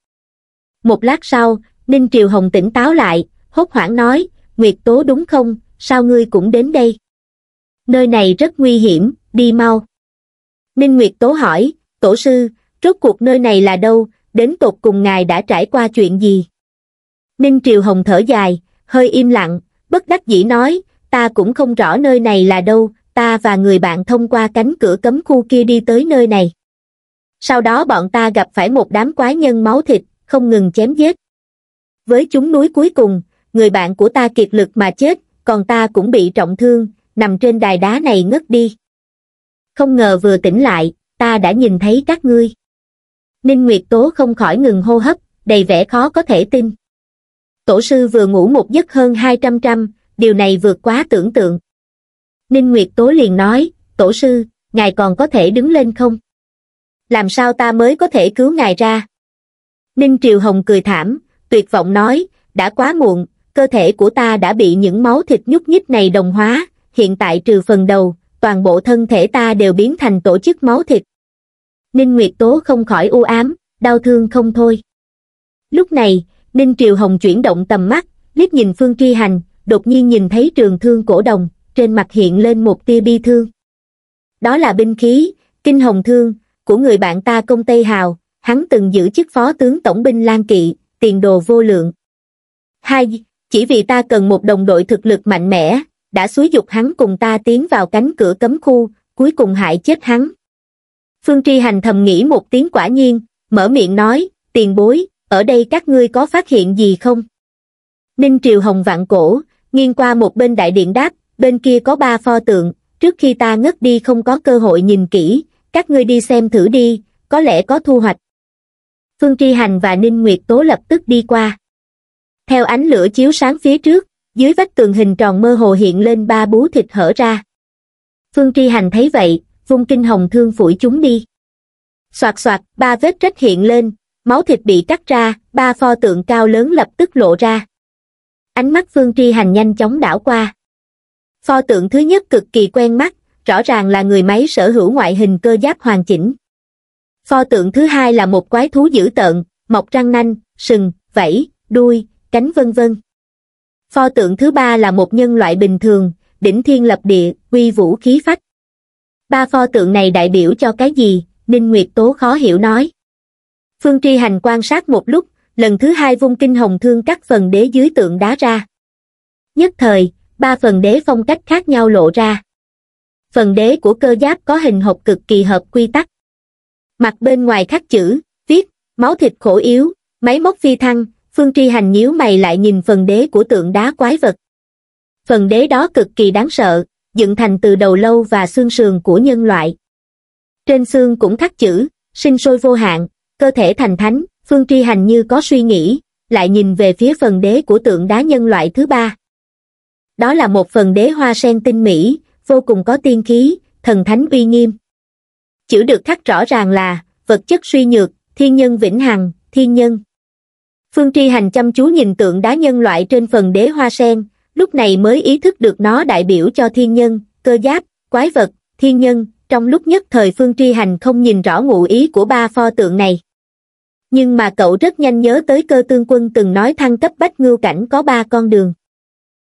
một lát sau ninh triều hồng tỉnh táo lại hốt hoảng nói nguyệt tố đúng không sao ngươi cũng đến đây? Nơi này rất nguy hiểm, đi mau. Ninh Nguyệt Tố hỏi, tổ sư, rốt cuộc nơi này là đâu, đến tột cùng ngài đã trải qua chuyện gì? Ninh Triều Hồng thở dài, hơi im lặng, bất đắc dĩ nói, ta cũng không rõ nơi này là đâu, ta và người bạn thông qua cánh cửa cấm khu kia đi tới nơi này. Sau đó bọn ta gặp phải một đám quái nhân máu thịt, không ngừng chém giết. Với chúng núi cuối cùng, người bạn của ta kiệt lực mà chết, còn ta cũng bị trọng thương, nằm trên đài đá này ngất đi. Không ngờ vừa tỉnh lại, ta đã nhìn thấy các ngươi. Ninh Nguyệt Tố không khỏi ngừng hô hấp, đầy vẻ khó có thể tin. Tổ sư vừa ngủ một giấc hơn 200 trăm, điều này vượt quá tưởng tượng. Ninh Nguyệt Tố liền nói, tổ sư, ngài còn có thể đứng lên không? Làm sao ta mới có thể cứu ngài ra? Ninh Triều Hồng cười thảm, tuyệt vọng nói, đã quá muộn, cơ thể của ta đã bị những máu thịt nhúc nhích này đồng hóa, hiện tại trừ phần đầu, toàn bộ thân thể ta đều biến thành tổ chức máu thịt. Ninh Nguyệt Tố không khỏi u ám, đau thương không thôi. Lúc này, Ninh Triều Hồng chuyển động tầm mắt, liếc nhìn Phương Truy Hành, đột nhiên nhìn thấy trường thương cổ đồng, trên mặt hiện lên một tia bi thương. Đó là binh khí, kinh hồng thương, của người bạn ta công Tây Hào, hắn từng giữ chức phó tướng tổng binh Lan Kỵ, tiền đồ vô lượng. Hai, chỉ vì ta cần một đồng đội thực lực mạnh mẽ đã xúi dục hắn cùng ta tiến vào cánh cửa cấm khu cuối cùng hại chết hắn phương tri hành thầm nghĩ một tiếng quả nhiên mở miệng nói tiền bối ở đây các ngươi có phát hiện gì không ninh triều hồng vạn cổ nghiêng qua một bên đại điện đáp bên kia có ba pho tượng trước khi ta ngất đi không có cơ hội nhìn kỹ các ngươi đi xem thử đi có lẽ có thu hoạch phương tri hành và ninh nguyệt tố lập tức đi qua theo ánh lửa chiếu sáng phía trước, dưới vách tường hình tròn mơ hồ hiện lên ba bú thịt hở ra. Phương Tri Hành thấy vậy, vung kinh hồng thương phủi chúng đi. Xoạt xoạt, ba vết rách hiện lên, máu thịt bị cắt ra, ba pho tượng cao lớn lập tức lộ ra. Ánh mắt Phương Tri Hành nhanh chóng đảo qua. Pho tượng thứ nhất cực kỳ quen mắt, rõ ràng là người máy sở hữu ngoại hình cơ giáp hoàn chỉnh. Pho tượng thứ hai là một quái thú dữ tợn, mọc răng nanh, sừng, vẫy, đuôi, cánh vân vân. Pho tượng thứ ba là một nhân loại bình thường, đỉnh thiên lập địa, quy vũ khí phách. Ba pho tượng này đại biểu cho cái gì? Ninh Nguyệt Tố khó hiểu nói. Phương Tri Hành quan sát một lúc, lần thứ hai vung kinh hồng thương cắt phần đế dưới tượng đá ra. Nhất thời, ba phần đế phong cách khác nhau lộ ra. Phần đế của cơ giáp có hình hộp cực kỳ hợp quy tắc. Mặt bên ngoài khắc chữ, viết, máu thịt khổ yếu, máy móc phi thăng, phương tri hành nhíu mày lại nhìn phần đế của tượng đá quái vật phần đế đó cực kỳ đáng sợ dựng thành từ đầu lâu và xương sườn của nhân loại trên xương cũng khắc chữ sinh sôi vô hạn cơ thể thành thánh phương tri hành như có suy nghĩ lại nhìn về phía phần đế của tượng đá nhân loại thứ ba đó là một phần đế hoa sen tinh mỹ vô cùng có tiên khí thần thánh uy nghiêm chữ được khắc rõ ràng là vật chất suy nhược thiên nhân vĩnh hằng thiên nhân phương tri hành chăm chú nhìn tượng đá nhân loại trên phần đế hoa sen lúc này mới ý thức được nó đại biểu cho thiên nhân cơ giáp quái vật thiên nhân trong lúc nhất thời phương tri hành không nhìn rõ ngụ ý của ba pho tượng này nhưng mà cậu rất nhanh nhớ tới cơ tương quân từng nói thăng cấp bách ngưu cảnh có ba con đường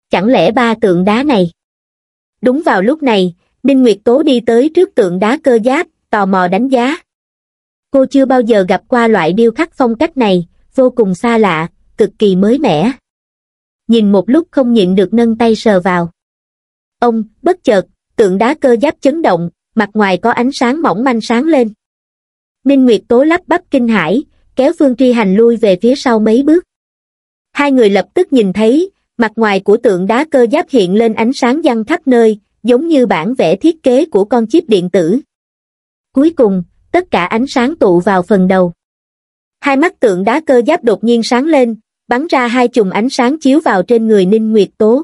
chẳng lẽ ba tượng đá này đúng vào lúc này ninh nguyệt tố đi tới trước tượng đá cơ giáp tò mò đánh giá cô chưa bao giờ gặp qua loại điêu khắc phong cách này vô cùng xa lạ, cực kỳ mới mẻ. Nhìn một lúc không nhịn được nâng tay sờ vào. Ông, bất chợt, tượng đá cơ giáp chấn động, mặt ngoài có ánh sáng mỏng manh sáng lên. Ninh Nguyệt Tố lắp bắp kinh hãi, kéo Phương Tri Hành lui về phía sau mấy bước. Hai người lập tức nhìn thấy, mặt ngoài của tượng đá cơ giáp hiện lên ánh sáng văng khắp nơi, giống như bản vẽ thiết kế của con chip điện tử. Cuối cùng, tất cả ánh sáng tụ vào phần đầu hai mắt tượng đá cơ giáp đột nhiên sáng lên bắn ra hai chùm ánh sáng chiếu vào trên người ninh nguyệt tố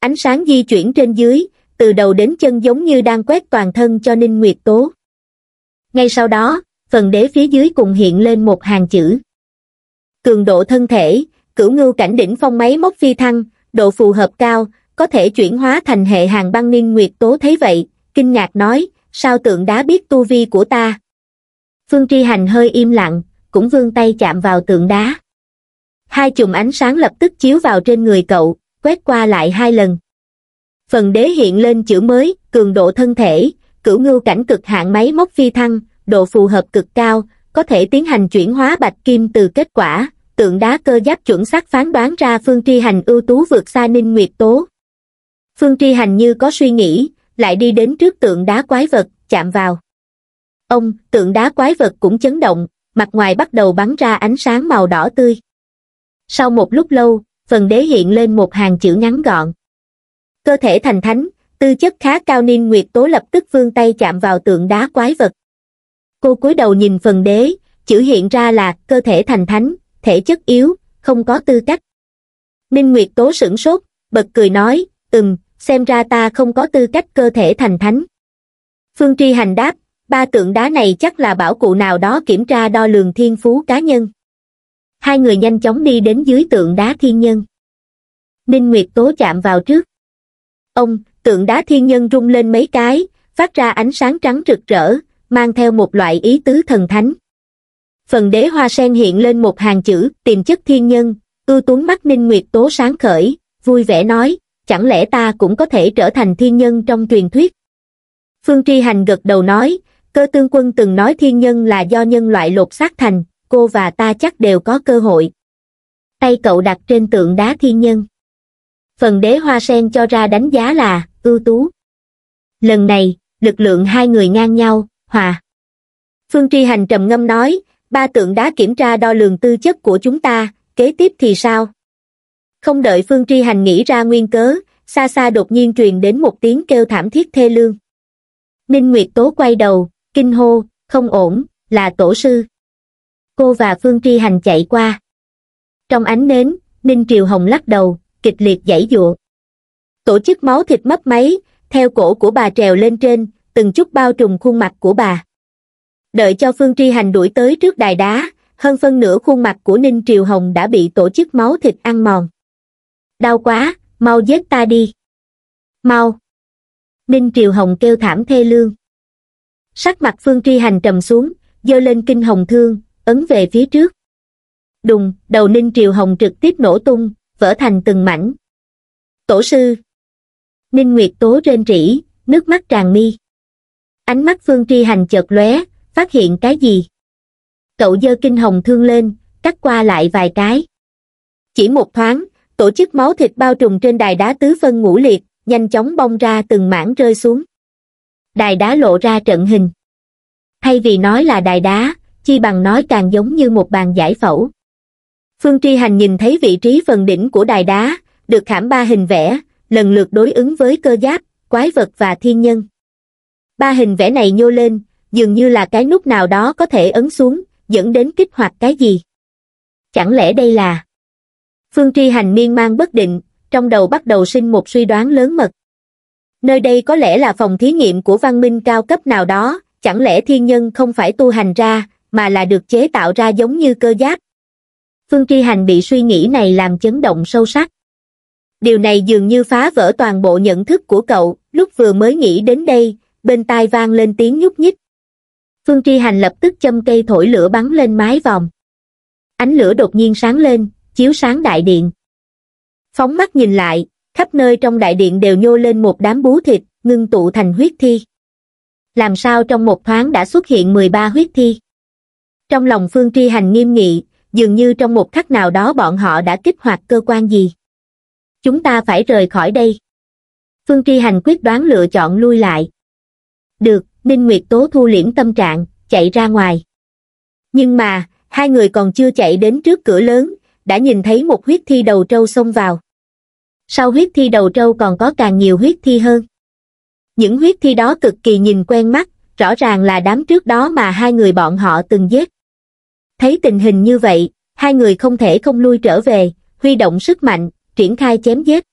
ánh sáng di chuyển trên dưới từ đầu đến chân giống như đang quét toàn thân cho ninh nguyệt tố ngay sau đó phần đế phía dưới cùng hiện lên một hàng chữ cường độ thân thể cửu ngưu cảnh đỉnh phong máy móc phi thăng độ phù hợp cao có thể chuyển hóa thành hệ hàng băng ninh nguyệt tố thấy vậy kinh ngạc nói sao tượng đá biết tu vi của ta phương tri hành hơi im lặng cũng vươn tay chạm vào tượng đá. Hai chùm ánh sáng lập tức chiếu vào trên người cậu, quét qua lại hai lần. Phần đế hiện lên chữ mới, cường độ thân thể, cửu ngưu cảnh cực hạn máy móc phi thăng, độ phù hợp cực cao, có thể tiến hành chuyển hóa bạch kim từ kết quả, tượng đá cơ giáp chuẩn xác phán đoán ra phương tri hành ưu tú vượt xa ninh nguyệt tố. Phương tri hành như có suy nghĩ, lại đi đến trước tượng đá quái vật, chạm vào. Ông, tượng đá quái vật cũng chấn động, mặt ngoài bắt đầu bắn ra ánh sáng màu đỏ tươi. Sau một lúc lâu, phần đế hiện lên một hàng chữ ngắn gọn. Cơ thể thành thánh, tư chất khá cao nên Nguyệt Tố lập tức vươn tay chạm vào tượng đá quái vật. Cô cúi đầu nhìn phần đế, chữ hiện ra là cơ thể thành thánh, thể chất yếu, không có tư cách. Ninh Nguyệt Tố sửng sốt, bật cười nói, ừm, xem ra ta không có tư cách cơ thể thành thánh. Phương Tri Hành đáp, ba tượng đá này chắc là bảo cụ nào đó kiểm tra đo lường thiên phú cá nhân hai người nhanh chóng đi đến dưới tượng đá thiên nhân ninh nguyệt tố chạm vào trước ông tượng đá thiên nhân rung lên mấy cái phát ra ánh sáng trắng rực rỡ mang theo một loại ý tứ thần thánh phần đế hoa sen hiện lên một hàng chữ tìm chất thiên nhân ưu tuấn mắt ninh nguyệt tố sáng khởi vui vẻ nói chẳng lẽ ta cũng có thể trở thành thiên nhân trong truyền thuyết phương tri hành gật đầu nói Cơ tương quân từng nói thiên nhân là do nhân loại lột xác thành, cô và ta chắc đều có cơ hội. Tay cậu đặt trên tượng đá thiên nhân. Phần đế hoa sen cho ra đánh giá là ưu tú. Lần này, lực lượng hai người ngang nhau, hòa. Phương Tri Hành trầm ngâm nói, ba tượng đá kiểm tra đo lường tư chất của chúng ta, kế tiếp thì sao? Không đợi Phương Tri Hành nghĩ ra nguyên cớ, xa xa đột nhiên truyền đến một tiếng kêu thảm thiết thê lương. Ninh Nguyệt Tố quay đầu, kinh hô, không ổn, là tổ sư. Cô và Phương Tri Hành chạy qua. Trong ánh nến, Ninh Triều Hồng lắc đầu, kịch liệt giãy dụa. Tổ chức máu thịt mấp máy, theo cổ của bà trèo lên trên, từng chút bao trùm khuôn mặt của bà. Đợi cho Phương Tri Hành đuổi tới trước đài đá, hơn phân nửa khuôn mặt của Ninh Triều Hồng đã bị tổ chức máu thịt ăn mòn. Đau quá, mau giết ta đi. Mau. Ninh Triều Hồng kêu thảm thê lương sắc mặt phương tri hành trầm xuống giơ lên kinh hồng thương ấn về phía trước đùng đầu ninh triều hồng trực tiếp nổ tung vỡ thành từng mảnh tổ sư ninh nguyệt tố rên rỉ nước mắt tràn mi ánh mắt phương tri hành chợt lóe phát hiện cái gì cậu giơ kinh hồng thương lên cắt qua lại vài cái chỉ một thoáng tổ chức máu thịt bao trùm trên đài đá tứ phân ngũ liệt nhanh chóng bong ra từng mảng rơi xuống đài đá lộ ra trận hình. Thay vì nói là đài đá, chi bằng nói càng giống như một bàn giải phẫu. Phương Tri Hành nhìn thấy vị trí phần đỉnh của đài đá, được khảm ba hình vẽ, lần lượt đối ứng với cơ giáp, quái vật và thiên nhân. Ba hình vẽ này nhô lên, dường như là cái nút nào đó có thể ấn xuống, dẫn đến kích hoạt cái gì. Chẳng lẽ đây là... Phương Tri Hành miên man bất định, trong đầu bắt đầu sinh một suy đoán lớn mật nơi đây có lẽ là phòng thí nghiệm của văn minh cao cấp nào đó chẳng lẽ thiên nhân không phải tu hành ra mà là được chế tạo ra giống như cơ giáp phương tri hành bị suy nghĩ này làm chấn động sâu sắc điều này dường như phá vỡ toàn bộ nhận thức của cậu lúc vừa mới nghĩ đến đây bên tai vang lên tiếng nhúc nhích phương tri hành lập tức châm cây thổi lửa bắn lên mái vòng ánh lửa đột nhiên sáng lên chiếu sáng đại điện phóng mắt nhìn lại khắp nơi trong đại điện đều nhô lên một đám bú thịt, ngưng tụ thành huyết thi. Làm sao trong một thoáng đã xuất hiện 13 huyết thi? Trong lòng Phương Tri Hành nghiêm nghị, dường như trong một khắc nào đó bọn họ đã kích hoạt cơ quan gì. Chúng ta phải rời khỏi đây. Phương Tri Hành quyết đoán lựa chọn lui lại. Được, Ninh Nguyệt Tố thu liễm tâm trạng, chạy ra ngoài. Nhưng mà, hai người còn chưa chạy đến trước cửa lớn, đã nhìn thấy một huyết thi đầu trâu xông vào sau huyết thi đầu trâu còn có càng nhiều huyết thi hơn những huyết thi đó cực kỳ nhìn quen mắt rõ ràng là đám trước đó mà hai người bọn họ từng giết thấy tình hình như vậy hai người không thể không lui trở về huy động sức mạnh triển khai chém giết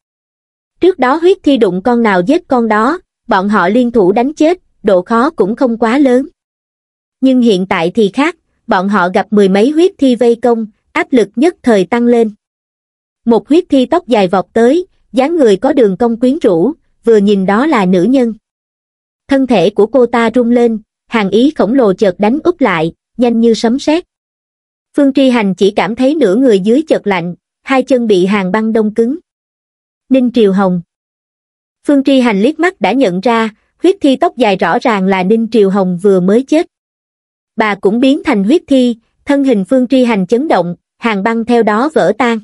trước đó huyết thi đụng con nào giết con đó bọn họ liên thủ đánh chết độ khó cũng không quá lớn nhưng hiện tại thì khác bọn họ gặp mười mấy huyết thi vây công áp lực nhất thời tăng lên một huyết thi tóc dài vọt tới dáng người có đường cong quyến rũ vừa nhìn đó là nữ nhân thân thể của cô ta rung lên hàng ý khổng lồ chợt đánh úp lại nhanh như sấm sét phương tri hành chỉ cảm thấy nửa người dưới chợt lạnh hai chân bị hàng băng đông cứng ninh triều hồng phương tri hành liếc mắt đã nhận ra huyết thi tóc dài rõ ràng là ninh triều hồng vừa mới chết bà cũng biến thành huyết thi thân hình phương tri hành chấn động hàng băng theo đó vỡ tan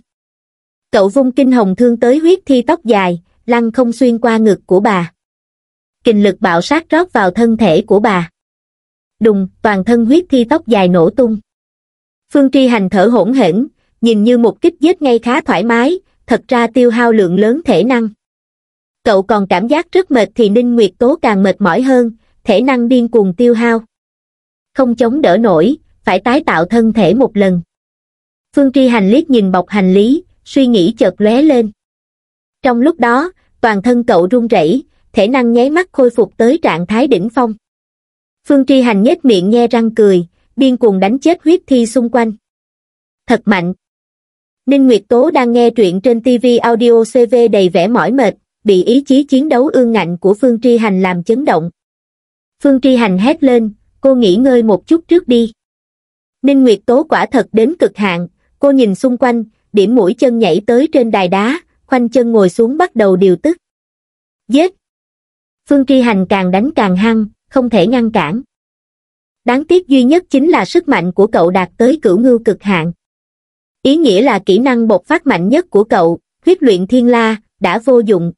cậu vung kinh hồng thương tới huyết thi tóc dài lăn không xuyên qua ngực của bà kình lực bạo sát rót vào thân thể của bà đùng toàn thân huyết thi tóc dài nổ tung phương tri hành thở hỗn hển nhìn như một kích giết ngay khá thoải mái thật ra tiêu hao lượng lớn thể năng cậu còn cảm giác rất mệt thì ninh nguyệt tố càng mệt mỏi hơn thể năng điên cuồng tiêu hao không chống đỡ nổi phải tái tạo thân thể một lần phương tri hành liếc nhìn bọc hành lý suy nghĩ chợt lóe lên. Trong lúc đó, toàn thân cậu run rẩy, thể năng nháy mắt khôi phục tới trạng thái đỉnh phong. Phương Tri Hành nhếch miệng nghe răng cười, biên cuồng đánh chết huyết thi xung quanh. Thật mạnh. Ninh Nguyệt Tố đang nghe truyện trên TV audio CV đầy vẻ mỏi mệt, bị ý chí chiến đấu ương ngạnh của Phương Tri Hành làm chấn động. Phương Tri Hành hét lên, cô nghỉ ngơi một chút trước đi. Ninh Nguyệt Tố quả thật đến cực hạn, cô nhìn xung quanh, điểm mũi chân nhảy tới trên đài đá, khoanh chân ngồi xuống bắt đầu điều tức. Giết! Phương Tri Hành càng đánh càng hăng, không thể ngăn cản. Đáng tiếc duy nhất chính là sức mạnh của cậu đạt tới cửu ngưu cực hạn. Ý nghĩa là kỹ năng bộc phát mạnh nhất của cậu, huyết luyện thiên la, đã vô dụng.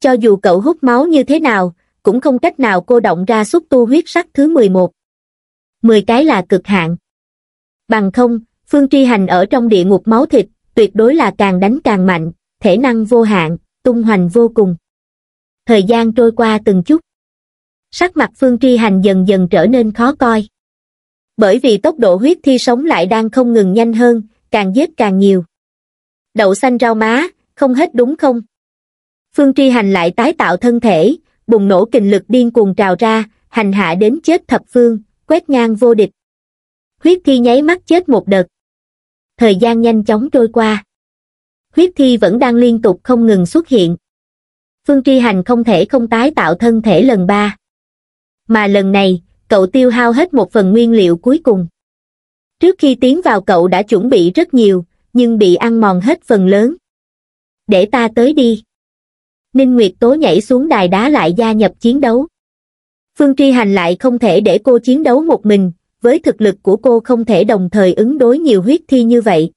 Cho dù cậu hút máu như thế nào, cũng không cách nào cô động ra xúc tu huyết sắc thứ 11. 10 cái là cực hạn. Bằng không, Phương Tri Hành ở trong địa ngục máu thịt, tuyệt đối là càng đánh càng mạnh, thể năng vô hạn, tung hoành vô cùng. Thời gian trôi qua từng chút. Sắc mặt Phương Tri Hành dần dần trở nên khó coi. Bởi vì tốc độ huyết thi sống lại đang không ngừng nhanh hơn, càng giết càng nhiều. Đậu xanh rau má, không hết đúng không? Phương Tri Hành lại tái tạo thân thể, bùng nổ kình lực điên cuồng trào ra, hành hạ đến chết thập phương, quét ngang vô địch. Huyết thi nháy mắt chết một đợt thời gian nhanh chóng trôi qua. Huyết thi vẫn đang liên tục không ngừng xuất hiện. Phương Tri Hành không thể không tái tạo thân thể lần ba. Mà lần này, cậu tiêu hao hết một phần nguyên liệu cuối cùng. Trước khi tiến vào cậu đã chuẩn bị rất nhiều, nhưng bị ăn mòn hết phần lớn. Để ta tới đi. Ninh Nguyệt Tố nhảy xuống đài đá lại gia nhập chiến đấu. Phương Tri Hành lại không thể để cô chiến đấu một mình, với thực lực của cô không thể đồng thời ứng đối nhiều huyết thi như vậy.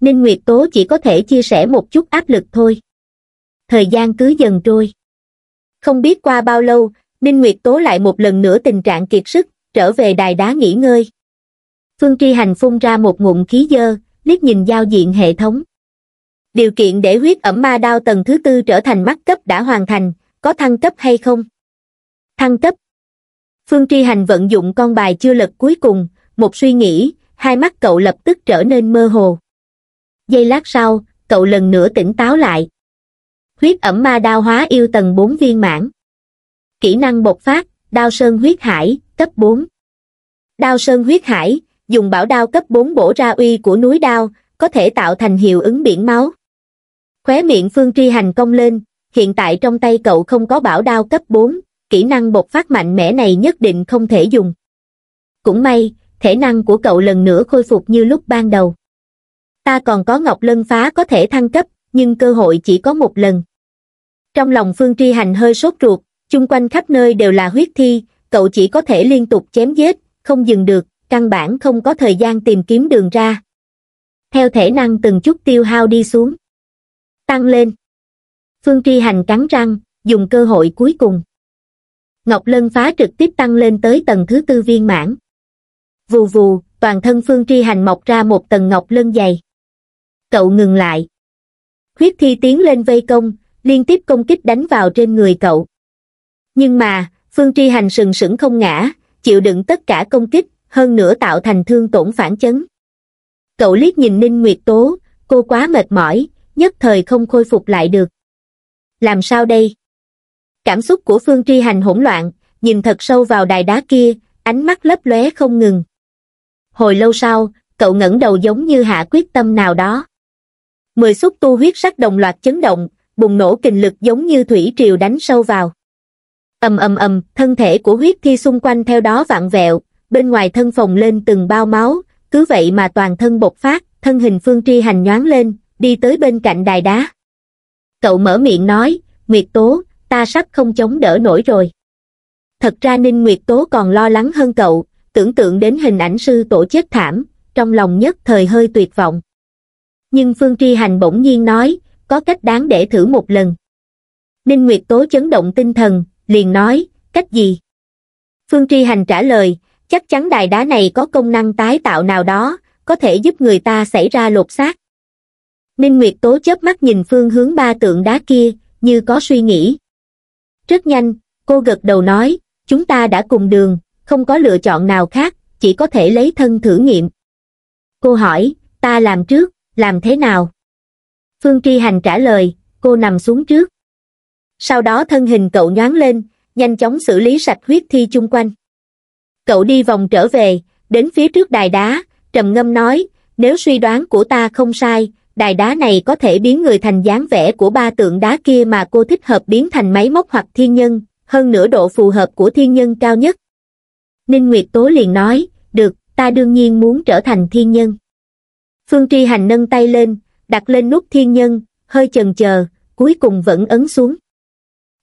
Ninh Nguyệt Tố chỉ có thể chia sẻ một chút áp lực thôi. Thời gian cứ dần trôi. Không biết qua bao lâu, Ninh Nguyệt Tố lại một lần nữa tình trạng kiệt sức, trở về đài đá nghỉ ngơi. Phương Tri Hành phun ra một ngụm khí dơ, liếc nhìn giao diện hệ thống. Điều kiện để huyết ẩm ma đao tầng thứ tư trở thành mắt cấp đã hoàn thành, có thăng cấp hay không? Thăng cấp, phương tri hành vận dụng con bài chưa lật cuối cùng một suy nghĩ hai mắt cậu lập tức trở nên mơ hồ giây lát sau cậu lần nữa tỉnh táo lại huyết ẩm ma đao hóa yêu tầng bốn viên mãn kỹ năng bộc phát đao sơn huyết hải cấp bốn đao sơn huyết hải dùng bảo đao cấp bốn bổ ra uy của núi đao có thể tạo thành hiệu ứng biển máu khóe miệng phương tri hành cong lên hiện tại trong tay cậu không có bảo đao cấp bốn kỹ năng bộc phát mạnh mẽ này nhất định không thể dùng. Cũng may, thể năng của cậu lần nữa khôi phục như lúc ban đầu. Ta còn có Ngọc Lân Phá có thể thăng cấp, nhưng cơ hội chỉ có một lần. Trong lòng Phương Tri Hành hơi sốt ruột, chung quanh khắp nơi đều là huyết thi, cậu chỉ có thể liên tục chém giết, không dừng được, căn bản không có thời gian tìm kiếm đường ra. Theo thể năng từng chút tiêu hao đi xuống. Tăng lên. Phương Tri Hành cắn răng, dùng cơ hội cuối cùng ngọc lân phá trực tiếp tăng lên tới tầng thứ tư viên mãn vù vù toàn thân phương tri hành mọc ra một tầng ngọc lân dày cậu ngừng lại Khuyết thi tiến lên vây công liên tiếp công kích đánh vào trên người cậu nhưng mà phương tri hành sừng sững không ngã chịu đựng tất cả công kích hơn nữa tạo thành thương tổn phản chấn cậu liếc nhìn ninh nguyệt tố cô quá mệt mỏi nhất thời không khôi phục lại được làm sao đây Cảm xúc của Phương Tri Hành hỗn loạn, nhìn thật sâu vào đài đá kia, ánh mắt lấp lóe không ngừng. Hồi lâu sau, cậu ngẩng đầu giống như hạ quyết tâm nào đó. Mười xúc tu huyết sắc đồng loạt chấn động, bùng nổ kình lực giống như thủy triều đánh sâu vào. ầm ầm ầm, thân thể của huyết thi xung quanh theo đó vạn vẹo, bên ngoài thân phồng lên từng bao máu, cứ vậy mà toàn thân bộc phát, thân hình phương tri hành nhoáng lên, đi tới bên cạnh đài đá. Cậu mở miệng nói, Nguyệt Tố, ta sắp không chống đỡ nổi rồi thật ra ninh nguyệt tố còn lo lắng hơn cậu tưởng tượng đến hình ảnh sư tổ chết thảm trong lòng nhất thời hơi tuyệt vọng nhưng phương tri hành bỗng nhiên nói có cách đáng để thử một lần ninh nguyệt tố chấn động tinh thần liền nói cách gì phương tri hành trả lời chắc chắn đài đá này có công năng tái tạo nào đó có thể giúp người ta xảy ra lột xác ninh nguyệt tố chớp mắt nhìn phương hướng ba tượng đá kia như có suy nghĩ rất nhanh, cô gật đầu nói, chúng ta đã cùng đường, không có lựa chọn nào khác, chỉ có thể lấy thân thử nghiệm. Cô hỏi, ta làm trước, làm thế nào? Phương Tri Hành trả lời, cô nằm xuống trước. Sau đó thân hình cậu nhoáng lên, nhanh chóng xử lý sạch huyết thi chung quanh. Cậu đi vòng trở về, đến phía trước đài đá, trầm ngâm nói, nếu suy đoán của ta không sai, đài đá này có thể biến người thành dáng vẻ của ba tượng đá kia mà cô thích hợp biến thành máy móc hoặc thiên nhân, hơn nửa độ phù hợp của thiên nhân cao nhất. Ninh Nguyệt Tố liền nói, được, ta đương nhiên muốn trở thành thiên nhân. Phương Tri Hành nâng tay lên, đặt lên nút thiên nhân, hơi chần chờ, cuối cùng vẫn ấn xuống.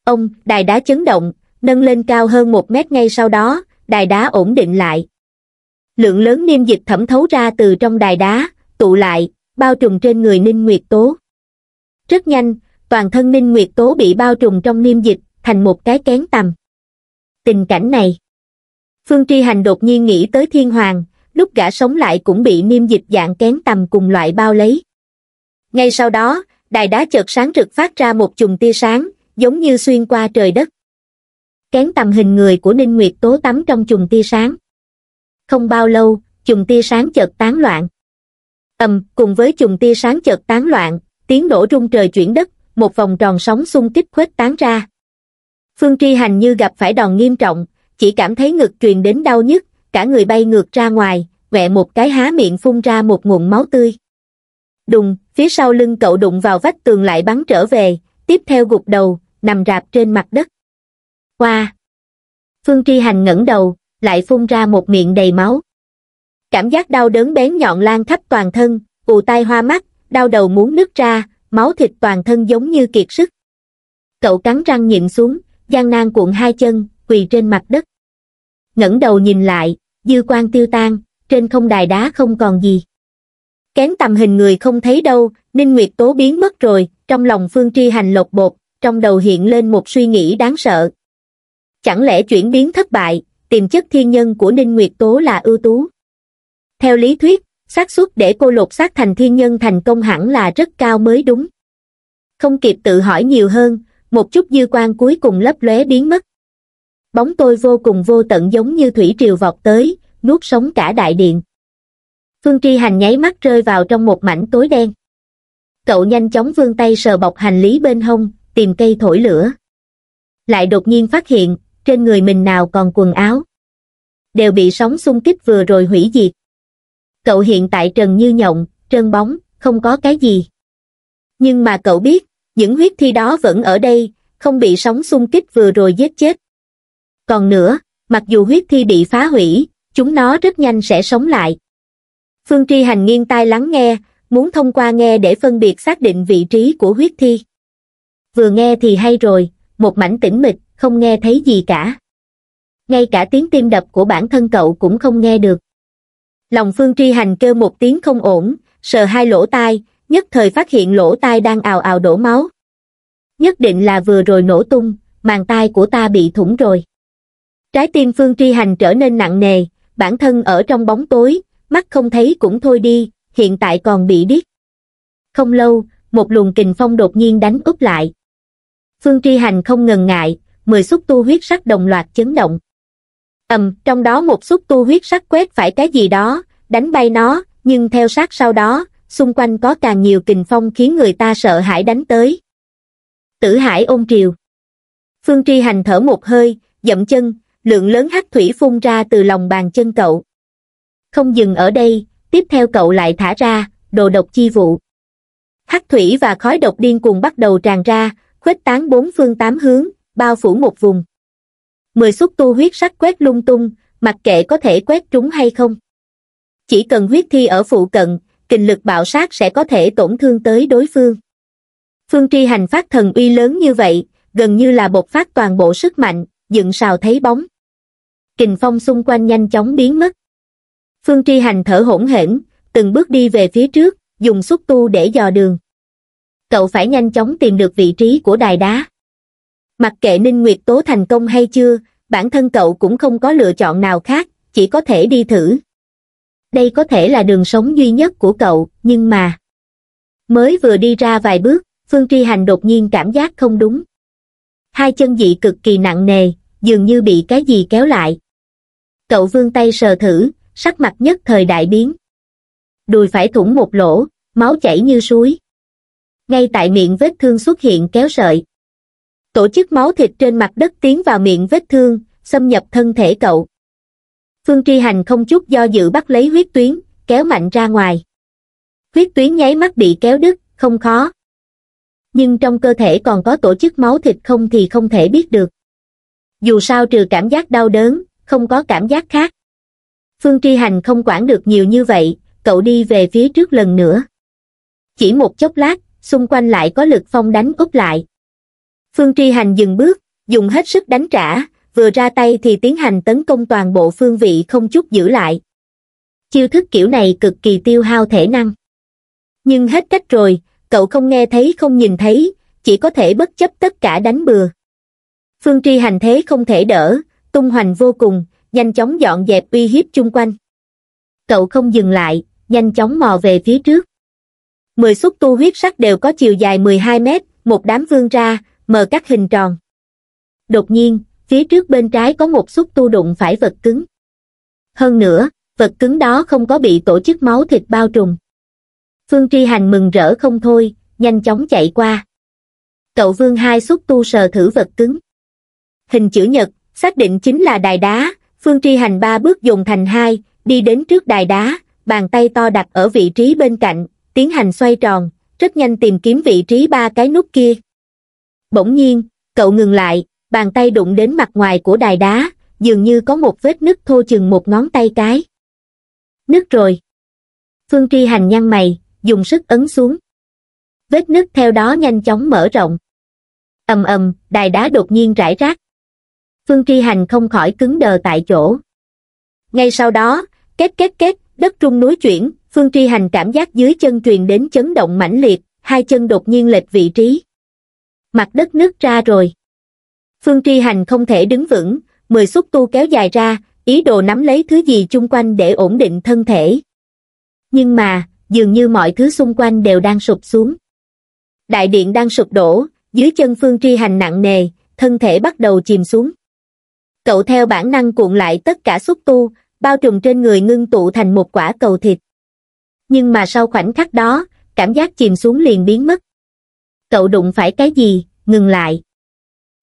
Ông, đài đá chấn động, nâng lên cao hơn một mét ngay sau đó, đài đá ổn định lại. Lượng lớn niêm dịch thẩm thấu ra từ trong đài đá, tụ lại, bao trùm trên người Ninh Nguyệt Tố. Rất nhanh, toàn thân Ninh Nguyệt Tố bị bao trùm trong niêm dịch, thành một cái kén tầm. Tình cảnh này. Phương Tri Hành đột nhiên nghĩ tới Thiên Hoàng, lúc gã sống lại cũng bị niêm dịch dạng kén tầm cùng loại bao lấy. Ngay sau đó, đài đá chợt sáng rực phát ra một chùm tia sáng, giống như xuyên qua trời đất. Kén tầm hình người của Ninh Nguyệt tố tắm trong chùm tia sáng. Không bao lâu, chùm tia sáng chợt tán loạn ầm cùng với chùm tia sáng chợt tán loạn tiếng nổ rung trời chuyển đất một vòng tròn sóng xung kích khuếch tán ra phương tri hành như gặp phải đòn nghiêm trọng chỉ cảm thấy ngực truyền đến đau nhức cả người bay ngược ra ngoài quẹ một cái há miệng phun ra một nguồn máu tươi đùng phía sau lưng cậu đụng vào vách tường lại bắn trở về tiếp theo gục đầu nằm rạp trên mặt đất qua phương tri hành ngẩng đầu lại phun ra một miệng đầy máu cảm giác đau đớn bén nhọn lan khắp toàn thân ù tai hoa mắt đau đầu muốn nứt ra máu thịt toàn thân giống như kiệt sức cậu cắn răng nhịn xuống gian nan cuộn hai chân quỳ trên mặt đất ngẩng đầu nhìn lại dư quan tiêu tan trên không đài đá không còn gì kén tầm hình người không thấy đâu ninh nguyệt tố biến mất rồi trong lòng phương tri hành lột bột trong đầu hiện lên một suy nghĩ đáng sợ chẳng lẽ chuyển biến thất bại tiềm chất thiên nhân của ninh nguyệt tố là ưu tú theo lý thuyết xác suất để cô lột xác thành thiên nhân thành công hẳn là rất cao mới đúng không kịp tự hỏi nhiều hơn một chút dư quan cuối cùng lấp lóe biến mất bóng tôi vô cùng vô tận giống như thủy triều vọt tới nuốt sống cả đại điện phương tri hành nháy mắt rơi vào trong một mảnh tối đen cậu nhanh chóng vươn tay sờ bọc hành lý bên hông tìm cây thổi lửa lại đột nhiên phát hiện trên người mình nào còn quần áo đều bị sóng xung kích vừa rồi hủy diệt cậu hiện tại trần như nhộng, trơn bóng, không có cái gì. Nhưng mà cậu biết, những huyết thi đó vẫn ở đây, không bị sóng xung kích vừa rồi giết chết. Còn nữa, mặc dù huyết thi bị phá hủy, chúng nó rất nhanh sẽ sống lại. Phương Tri Hành nghiêng tai lắng nghe, muốn thông qua nghe để phân biệt xác định vị trí của huyết thi. Vừa nghe thì hay rồi, một mảnh tĩnh mịch, không nghe thấy gì cả. Ngay cả tiếng tim đập của bản thân cậu cũng không nghe được lòng phương tri hành kêu một tiếng không ổn sờ hai lỗ tai nhất thời phát hiện lỗ tai đang ào ào đổ máu nhất định là vừa rồi nổ tung màng tai của ta bị thủng rồi trái tim phương tri hành trở nên nặng nề bản thân ở trong bóng tối mắt không thấy cũng thôi đi hiện tại còn bị điếc không lâu một luồng kình phong đột nhiên đánh úp lại phương tri hành không ngần ngại mười xúc tu huyết sắc đồng loạt chấn động ầm trong đó một xúc tu huyết sắc quét phải cái gì đó đánh bay nó nhưng theo sát sau đó xung quanh có càng nhiều kình phong khiến người ta sợ hãi đánh tới tử hải ôn triều phương tri hành thở một hơi dậm chân lượng lớn hắc thủy phun ra từ lòng bàn chân cậu không dừng ở đây tiếp theo cậu lại thả ra đồ độc chi vụ hắc thủy và khói độc điên cuồng bắt đầu tràn ra khuếch tán bốn phương tám hướng bao phủ một vùng mười xúc tu huyết sắc quét lung tung, mặc kệ có thể quét trúng hay không. Chỉ cần huyết thi ở phụ cận, kình lực bạo sát sẽ có thể tổn thương tới đối phương. Phương Tri Hành phát thần uy lớn như vậy, gần như là bộc phát toàn bộ sức mạnh, dựng sào thấy bóng. Kình phong xung quanh nhanh chóng biến mất. Phương Tri Hành thở hổn hển, từng bước đi về phía trước, dùng xúc tu để dò đường. Cậu phải nhanh chóng tìm được vị trí của đài đá mặc kệ ninh nguyệt tố thành công hay chưa bản thân cậu cũng không có lựa chọn nào khác chỉ có thể đi thử đây có thể là đường sống duy nhất của cậu nhưng mà mới vừa đi ra vài bước phương tri hành đột nhiên cảm giác không đúng hai chân dị cực kỳ nặng nề dường như bị cái gì kéo lại cậu vươn tay sờ thử sắc mặt nhất thời đại biến đùi phải thủng một lỗ máu chảy như suối ngay tại miệng vết thương xuất hiện kéo sợi tổ chức máu thịt trên mặt đất tiến vào miệng vết thương, xâm nhập thân thể cậu. Phương Tri Hành không chút do dự bắt lấy huyết tuyến, kéo mạnh ra ngoài. Huyết tuyến nháy mắt bị kéo đứt, không khó. Nhưng trong cơ thể còn có tổ chức máu thịt không thì không thể biết được. Dù sao trừ cảm giác đau đớn, không có cảm giác khác. Phương Tri Hành không quản được nhiều như vậy, cậu đi về phía trước lần nữa. Chỉ một chốc lát, xung quanh lại có lực phong đánh úp lại, Phương Tri Hành dừng bước, dùng hết sức đánh trả, vừa ra tay thì tiến hành tấn công toàn bộ phương vị không chút giữ lại. Chiêu thức kiểu này cực kỳ tiêu hao thể năng. Nhưng hết cách rồi, cậu không nghe thấy không nhìn thấy, chỉ có thể bất chấp tất cả đánh bừa. Phương Tri Hành thế không thể đỡ, tung hoành vô cùng, nhanh chóng dọn dẹp uy hiếp chung quanh. Cậu không dừng lại, nhanh chóng mò về phía trước. Mười xúc tu huyết sắc đều có chiều dài 12 mét, một đám vương ra, mờ cắt hình tròn. Đột nhiên, phía trước bên trái có một xúc tu đụng phải vật cứng. Hơn nữa, vật cứng đó không có bị tổ chức máu thịt bao trùm. Phương Tri Hành mừng rỡ không thôi, nhanh chóng chạy qua. Cậu Vương hai xúc tu sờ thử vật cứng. Hình chữ nhật, xác định chính là đài đá, Phương Tri Hành ba bước dùng thành hai, đi đến trước đài đá, bàn tay to đặt ở vị trí bên cạnh, tiến hành xoay tròn, rất nhanh tìm kiếm vị trí ba cái nút kia. Bỗng nhiên, cậu ngừng lại, bàn tay đụng đến mặt ngoài của đài đá, dường như có một vết nứt thô chừng một ngón tay cái. Nứt rồi. Phương Tri Hành nhăn mày, dùng sức ấn xuống. Vết nứt theo đó nhanh chóng mở rộng. ầm ầm, đài đá đột nhiên rải rác. Phương Tri Hành không khỏi cứng đờ tại chỗ. Ngay sau đó, két két két, đất trung núi chuyển, Phương Tri Hành cảm giác dưới chân truyền đến chấn động mãnh liệt, hai chân đột nhiên lệch vị trí mặt đất nứt ra rồi phương tri hành không thể đứng vững mười xúc tu kéo dài ra ý đồ nắm lấy thứ gì chung quanh để ổn định thân thể nhưng mà dường như mọi thứ xung quanh đều đang sụp xuống đại điện đang sụp đổ dưới chân phương tri hành nặng nề thân thể bắt đầu chìm xuống cậu theo bản năng cuộn lại tất cả xúc tu bao trùm trên người ngưng tụ thành một quả cầu thịt nhưng mà sau khoảnh khắc đó cảm giác chìm xuống liền biến mất Cậu đụng phải cái gì, ngừng lại.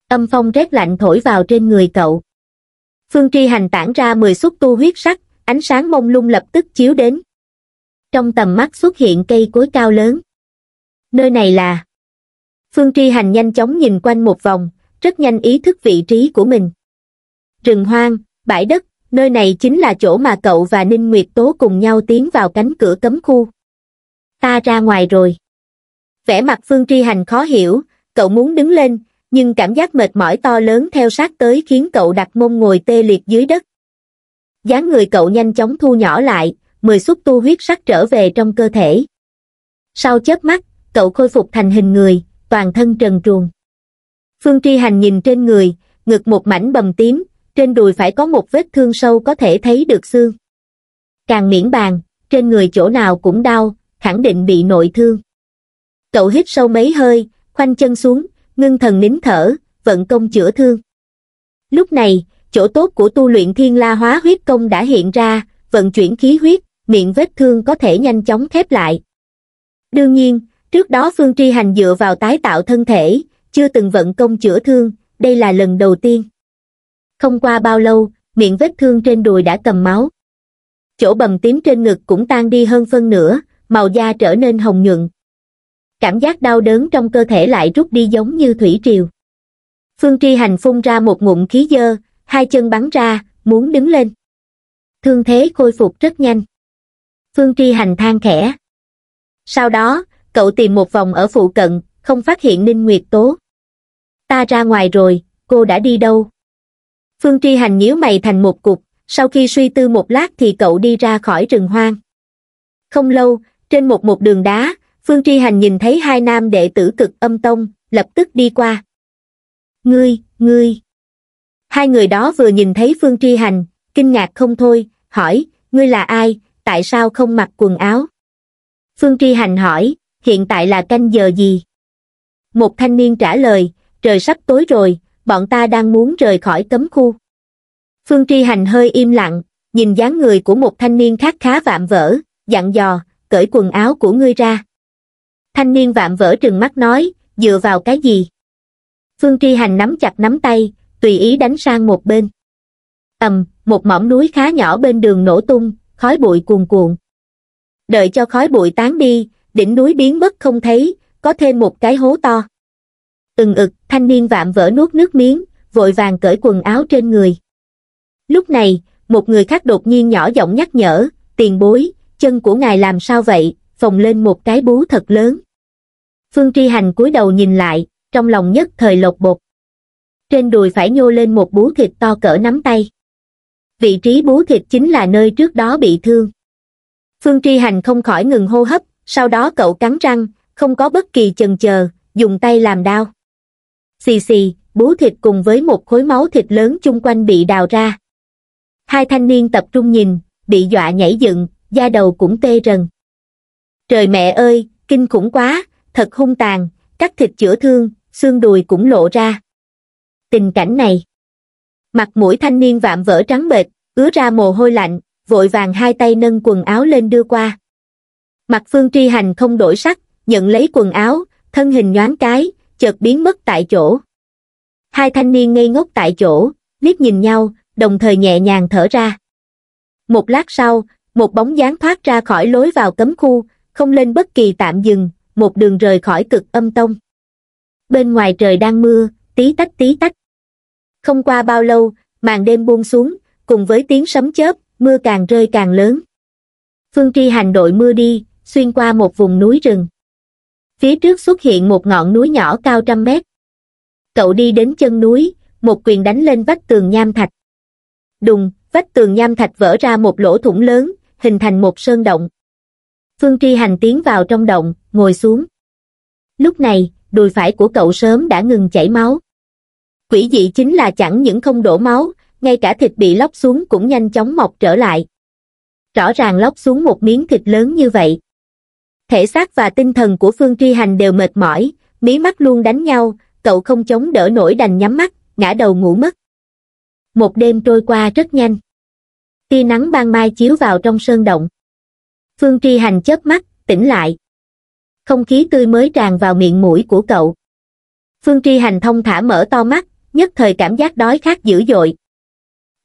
Âm phong rét lạnh thổi vào trên người cậu. Phương Tri Hành tản ra 10 xúc tu huyết sắc, ánh sáng mông lung lập tức chiếu đến. Trong tầm mắt xuất hiện cây cối cao lớn. Nơi này là... Phương Tri Hành nhanh chóng nhìn quanh một vòng, rất nhanh ý thức vị trí của mình. Rừng hoang, bãi đất, nơi này chính là chỗ mà cậu và Ninh Nguyệt Tố cùng nhau tiến vào cánh cửa cấm khu. Ta ra ngoài rồi vẻ mặt phương tri hành khó hiểu cậu muốn đứng lên nhưng cảm giác mệt mỏi to lớn theo sát tới khiến cậu đặt mông ngồi tê liệt dưới đất dáng người cậu nhanh chóng thu nhỏ lại mười xúc tu huyết sắc trở về trong cơ thể sau chớp mắt cậu khôi phục thành hình người toàn thân trần truồng phương tri hành nhìn trên người ngực một mảnh bầm tím trên đùi phải có một vết thương sâu có thể thấy được xương càng miễn bàn trên người chỗ nào cũng đau khẳng định bị nội thương Cậu hít sâu mấy hơi, khoanh chân xuống, ngưng thần nín thở, vận công chữa thương. Lúc này, chỗ tốt của tu luyện thiên la hóa huyết công đã hiện ra, vận chuyển khí huyết, miệng vết thương có thể nhanh chóng khép lại. Đương nhiên, trước đó Phương Tri Hành dựa vào tái tạo thân thể, chưa từng vận công chữa thương, đây là lần đầu tiên. Không qua bao lâu, miệng vết thương trên đùi đã cầm máu. Chỗ bầm tím trên ngực cũng tan đi hơn phân nửa, màu da trở nên hồng nhuận, cảm giác đau đớn trong cơ thể lại rút đi giống như thủy triều. Phương Tri Hành phun ra một ngụm khí dơ, hai chân bắn ra, muốn đứng lên. Thương thế khôi phục rất nhanh. Phương Tri Hành than khẽ. Sau đó, cậu tìm một vòng ở phụ cận, không phát hiện Ninh Nguyệt Tố. Ta ra ngoài rồi, cô đã đi đâu? Phương Tri Hành nhíu mày thành một cục, sau khi suy tư một lát thì cậu đi ra khỏi rừng hoang. Không lâu, trên một một đường đá, phương tri hành nhìn thấy hai nam đệ tử cực âm tông lập tức đi qua ngươi ngươi hai người đó vừa nhìn thấy phương tri hành kinh ngạc không thôi hỏi ngươi là ai tại sao không mặc quần áo phương tri hành hỏi hiện tại là canh giờ gì một thanh niên trả lời trời sắp tối rồi bọn ta đang muốn rời khỏi cấm khu phương tri hành hơi im lặng nhìn dáng người của một thanh niên khác khá vạm vỡ dặn dò cởi quần áo của ngươi ra thanh niên vạm vỡ trừng mắt nói dựa vào cái gì phương tri hành nắm chặt nắm tay tùy ý đánh sang một bên ầm một mỏm núi khá nhỏ bên đường nổ tung khói bụi cuồn cuộn đợi cho khói bụi tán đi đỉnh núi biến mất không thấy có thêm một cái hố to ừng ực thanh niên vạm vỡ nuốt nước miếng vội vàng cởi quần áo trên người lúc này một người khác đột nhiên nhỏ giọng nhắc nhở tiền bối chân của ngài làm sao vậy phồng lên một cái bú thật lớn Phương Tri Hành cúi đầu nhìn lại, trong lòng nhất thời lột bột. Trên đùi phải nhô lên một bú thịt to cỡ nắm tay. Vị trí bú thịt chính là nơi trước đó bị thương. Phương Tri Hành không khỏi ngừng hô hấp, sau đó cậu cắn răng, không có bất kỳ chần chờ, dùng tay làm đau. Xì xì, bú thịt cùng với một khối máu thịt lớn chung quanh bị đào ra. Hai thanh niên tập trung nhìn, bị dọa nhảy dựng, da đầu cũng tê rần. Trời mẹ ơi, kinh khủng quá, thật hung tàn cắt thịt chữa thương xương đùi cũng lộ ra tình cảnh này mặt mũi thanh niên vạm vỡ trắng bệch ứa ra mồ hôi lạnh vội vàng hai tay nâng quần áo lên đưa qua mặt phương tri hành không đổi sắc nhận lấy quần áo thân hình nhoáng cái chợt biến mất tại chỗ hai thanh niên ngây ngốc tại chỗ liếc nhìn nhau đồng thời nhẹ nhàng thở ra một lát sau một bóng dáng thoát ra khỏi lối vào cấm khu không lên bất kỳ tạm dừng một đường rời khỏi cực âm tông bên ngoài trời đang mưa tí tách tí tách không qua bao lâu màn đêm buông xuống cùng với tiếng sấm chớp mưa càng rơi càng lớn phương tri hành đội mưa đi xuyên qua một vùng núi rừng phía trước xuất hiện một ngọn núi nhỏ cao trăm mét cậu đi đến chân núi một quyền đánh lên vách tường nham thạch đùng vách tường nham thạch vỡ ra một lỗ thủng lớn hình thành một sơn động Phương Tri Hành tiến vào trong động, ngồi xuống. Lúc này, đùi phải của cậu sớm đã ngừng chảy máu. Quỷ dị chính là chẳng những không đổ máu, ngay cả thịt bị lóc xuống cũng nhanh chóng mọc trở lại. Rõ ràng lóc xuống một miếng thịt lớn như vậy. Thể xác và tinh thần của Phương Tri Hành đều mệt mỏi, mí mắt luôn đánh nhau, cậu không chống đỡ nổi đành nhắm mắt, ngã đầu ngủ mất. Một đêm trôi qua rất nhanh. Tia nắng ban mai chiếu vào trong sơn động phương tri hành chớp mắt tỉnh lại không khí tươi mới tràn vào miệng mũi của cậu phương tri hành thông thả mở to mắt nhất thời cảm giác đói khát dữ dội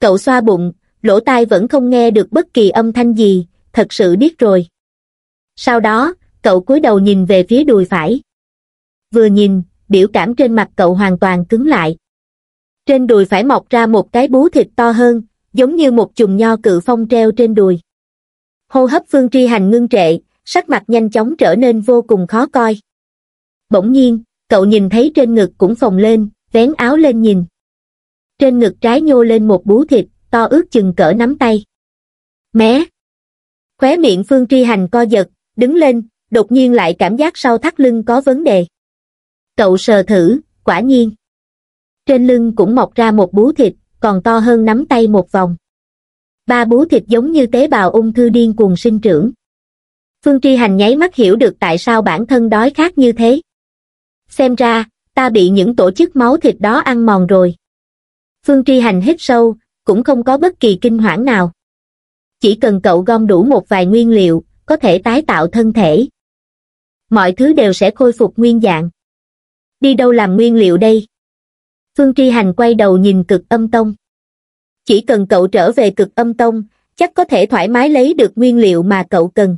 cậu xoa bụng lỗ tai vẫn không nghe được bất kỳ âm thanh gì thật sự điếc rồi sau đó cậu cúi đầu nhìn về phía đùi phải vừa nhìn biểu cảm trên mặt cậu hoàn toàn cứng lại trên đùi phải mọc ra một cái bú thịt to hơn giống như một chùm nho cự phong treo trên đùi hô hấp phương tri hành ngưng trệ sắc mặt nhanh chóng trở nên vô cùng khó coi bỗng nhiên cậu nhìn thấy trên ngực cũng phồng lên vén áo lên nhìn trên ngực trái nhô lên một bú thịt to ước chừng cỡ nắm tay mé khóe miệng phương tri hành co giật đứng lên đột nhiên lại cảm giác sau thắt lưng có vấn đề cậu sờ thử quả nhiên trên lưng cũng mọc ra một bú thịt còn to hơn nắm tay một vòng ba bú thịt giống như tế bào ung thư điên cuồng sinh trưởng phương tri hành nháy mắt hiểu được tại sao bản thân đói khát như thế xem ra ta bị những tổ chức máu thịt đó ăn mòn rồi phương tri hành hít sâu cũng không có bất kỳ kinh hoảng nào chỉ cần cậu gom đủ một vài nguyên liệu có thể tái tạo thân thể mọi thứ đều sẽ khôi phục nguyên dạng đi đâu làm nguyên liệu đây phương tri hành quay đầu nhìn cực âm tông chỉ cần cậu trở về cực âm tông, chắc có thể thoải mái lấy được nguyên liệu mà cậu cần.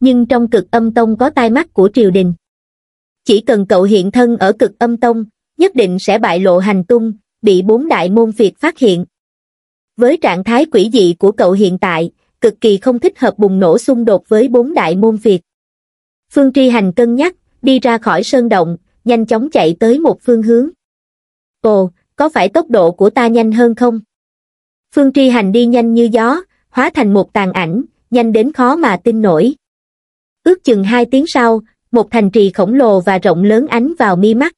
Nhưng trong cực âm tông có tai mắt của triều đình. Chỉ cần cậu hiện thân ở cực âm tông, nhất định sẽ bại lộ hành tung, bị bốn đại môn việt phát hiện. Với trạng thái quỷ dị của cậu hiện tại, cực kỳ không thích hợp bùng nổ xung đột với bốn đại môn việt. Phương Tri Hành cân nhắc, đi ra khỏi sơn động, nhanh chóng chạy tới một phương hướng. Ồ, có phải tốc độ của ta nhanh hơn không? phương tri hành đi nhanh như gió hóa thành một tàn ảnh nhanh đến khó mà tin nổi ước chừng hai tiếng sau một thành trì khổng lồ và rộng lớn ánh vào mi mắt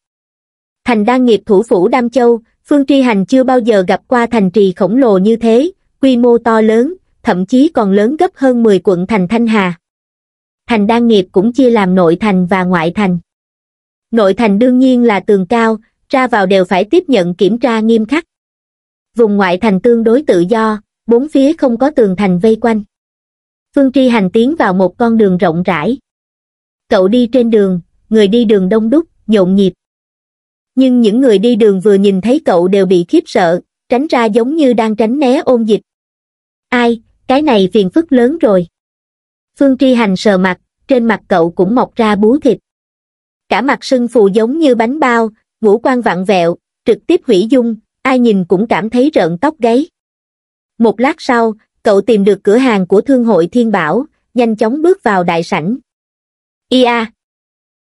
thành đa nghiệp thủ phủ đam châu phương tri hành chưa bao giờ gặp qua thành trì khổng lồ như thế quy mô to lớn thậm chí còn lớn gấp hơn 10 quận thành thanh hà thành đa nghiệp cũng chia làm nội thành và ngoại thành nội thành đương nhiên là tường cao ra vào đều phải tiếp nhận kiểm tra nghiêm khắc vùng ngoại thành tương đối tự do, bốn phía không có tường thành vây quanh. Phương Tri Hành tiến vào một con đường rộng rãi. Cậu đi trên đường, người đi đường đông đúc, nhộn nhịp. Nhưng những người đi đường vừa nhìn thấy cậu đều bị khiếp sợ, tránh ra giống như đang tránh né ôn dịch. Ai, cái này phiền phức lớn rồi. Phương Tri Hành sờ mặt, trên mặt cậu cũng mọc ra bú thịt. Cả mặt sưng phù giống như bánh bao, ngũ quan vặn vẹo, trực tiếp hủy dung, ai nhìn cũng cảm thấy rợn tóc gáy. Một lát sau, cậu tìm được cửa hàng của thương hội Thiên Bảo, nhanh chóng bước vào đại sảnh. Ia!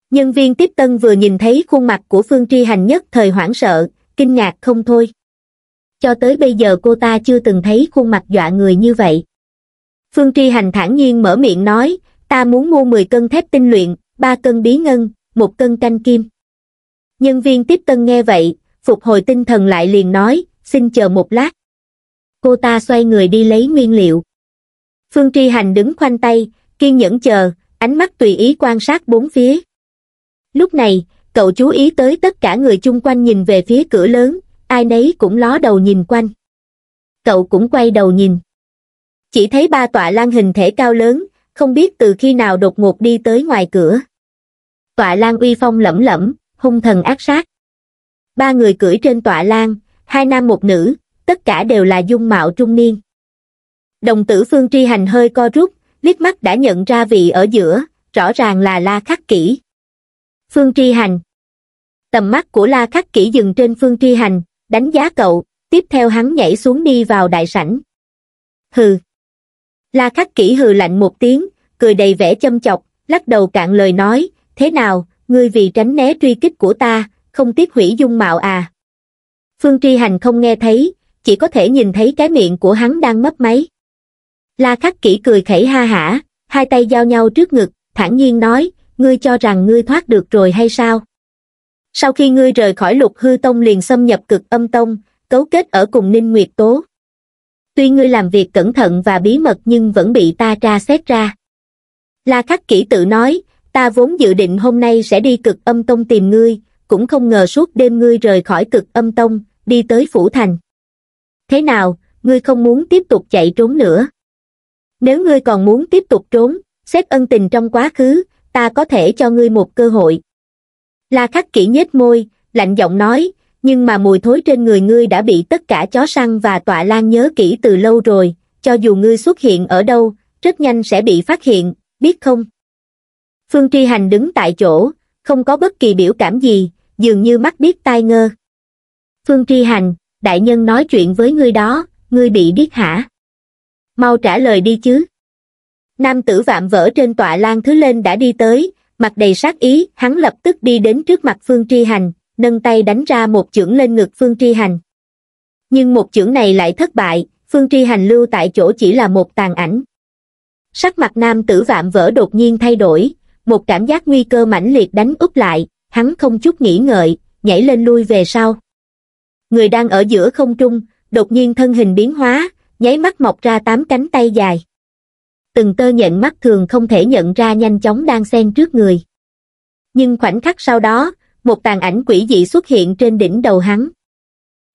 Nhân viên tiếp tân vừa nhìn thấy khuôn mặt của Phương Tri Hành nhất thời hoảng sợ, kinh ngạc không thôi. Cho tới bây giờ cô ta chưa từng thấy khuôn mặt dọa người như vậy. Phương Tri Hành thản nhiên mở miệng nói, ta muốn mua 10 cân thép tinh luyện, 3 cân bí ngân, 1 cân canh kim. Nhân viên tiếp tân nghe vậy, phục hồi tinh thần lại liền nói, xin chờ một lát. Cô ta xoay người đi lấy nguyên liệu. Phương Tri Hành đứng khoanh tay, kiên nhẫn chờ, ánh mắt tùy ý quan sát bốn phía. Lúc này, cậu chú ý tới tất cả người chung quanh nhìn về phía cửa lớn, ai nấy cũng ló đầu nhìn quanh. Cậu cũng quay đầu nhìn. Chỉ thấy ba tọa lan hình thể cao lớn, không biết từ khi nào đột ngột đi tới ngoài cửa. Tọa lan uy phong lẫm lẫm, hung thần ác sát ba người cưỡi trên tọa lan, hai nam một nữ, tất cả đều là dung mạo trung niên. Đồng tử Phương Tri Hành hơi co rút, liếc mắt đã nhận ra vị ở giữa, rõ ràng là La Khắc Kỷ. Phương Tri Hành Tầm mắt của La Khắc Kỷ dừng trên Phương Tri Hành, đánh giá cậu, tiếp theo hắn nhảy xuống đi vào đại sảnh. Hừ. La Khắc Kỷ hừ lạnh một tiếng, cười đầy vẻ châm chọc, lắc đầu cạn lời nói, thế nào, ngươi vì tránh né truy kích của ta, không tiếc hủy dung mạo à. Phương Tri Hành không nghe thấy, chỉ có thể nhìn thấy cái miệng của hắn đang mấp máy. La Khắc Kỷ cười khẩy ha hả, hai tay giao nhau trước ngực, thản nhiên nói, ngươi cho rằng ngươi thoát được rồi hay sao? Sau khi ngươi rời khỏi lục hư tông liền xâm nhập cực âm tông, cấu kết ở cùng Ninh Nguyệt Tố. Tuy ngươi làm việc cẩn thận và bí mật nhưng vẫn bị ta tra xét ra. La Khắc Kỷ tự nói, ta vốn dự định hôm nay sẽ đi cực âm tông tìm ngươi, cũng không ngờ suốt đêm ngươi rời khỏi cực âm tông, đi tới phủ thành. Thế nào, ngươi không muốn tiếp tục chạy trốn nữa? Nếu ngươi còn muốn tiếp tục trốn, xét ân tình trong quá khứ, ta có thể cho ngươi một cơ hội. La khắc kỹ nhếch môi, lạnh giọng nói, nhưng mà mùi thối trên người ngươi đã bị tất cả chó săn và tọa lan nhớ kỹ từ lâu rồi, cho dù ngươi xuất hiện ở đâu, rất nhanh sẽ bị phát hiện, biết không? Phương Tri Hành đứng tại chỗ, không có bất kỳ biểu cảm gì, dường như mắt biết tai ngơ. Phương Tri Hành, đại nhân nói chuyện với ngươi đó, ngươi bị điếc hả? Mau trả lời đi chứ. Nam tử vạm vỡ trên tọa lan thứ lên đã đi tới, mặt đầy sát ý, hắn lập tức đi đến trước mặt Phương Tri Hành, nâng tay đánh ra một chưởng lên ngực Phương Tri Hành. Nhưng một chưởng này lại thất bại, Phương Tri Hành lưu tại chỗ chỉ là một tàn ảnh. Sắc mặt nam tử vạm vỡ đột nhiên thay đổi, một cảm giác nguy cơ mãnh liệt đánh úp lại, hắn không chút nghĩ ngợi, nhảy lên lui về sau. Người đang ở giữa không trung, đột nhiên thân hình biến hóa, nháy mắt mọc ra tám cánh tay dài. Từng tơ nhận mắt thường không thể nhận ra nhanh chóng đang xen trước người. Nhưng khoảnh khắc sau đó, một tàn ảnh quỷ dị xuất hiện trên đỉnh đầu hắn.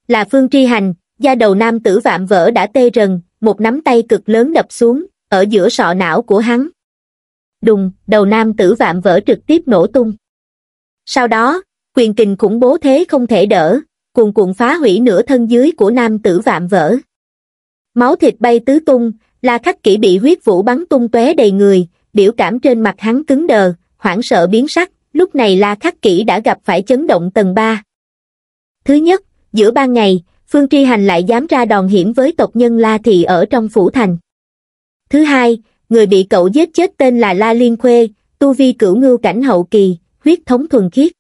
Là Phương Tri Hành, da đầu nam tử vạm vỡ đã tê rần, một nắm tay cực lớn đập xuống, ở giữa sọ não của hắn. Đùng, đầu nam tử vạm vỡ trực tiếp nổ tung. Sau đó, quyền kình khủng bố thế không thể đỡ, cuồn cuộn phá hủy nửa thân dưới của nam tử vạm vỡ. Máu thịt bay tứ tung, La Khắc Kỷ bị huyết vũ bắn tung tóe đầy người, biểu cảm trên mặt hắn cứng đờ, hoảng sợ biến sắc, lúc này La Khắc Kỷ đã gặp phải chấn động tầng 3. Thứ nhất, giữa ban ngày, Phương Tri Hành lại dám ra đòn hiểm với tộc nhân La Thị ở trong phủ thành. Thứ hai, người bị cậu giết chết tên là La Liên Khuê, tu vi cửu ngưu cảnh hậu kỳ, huyết thống thuần khiết.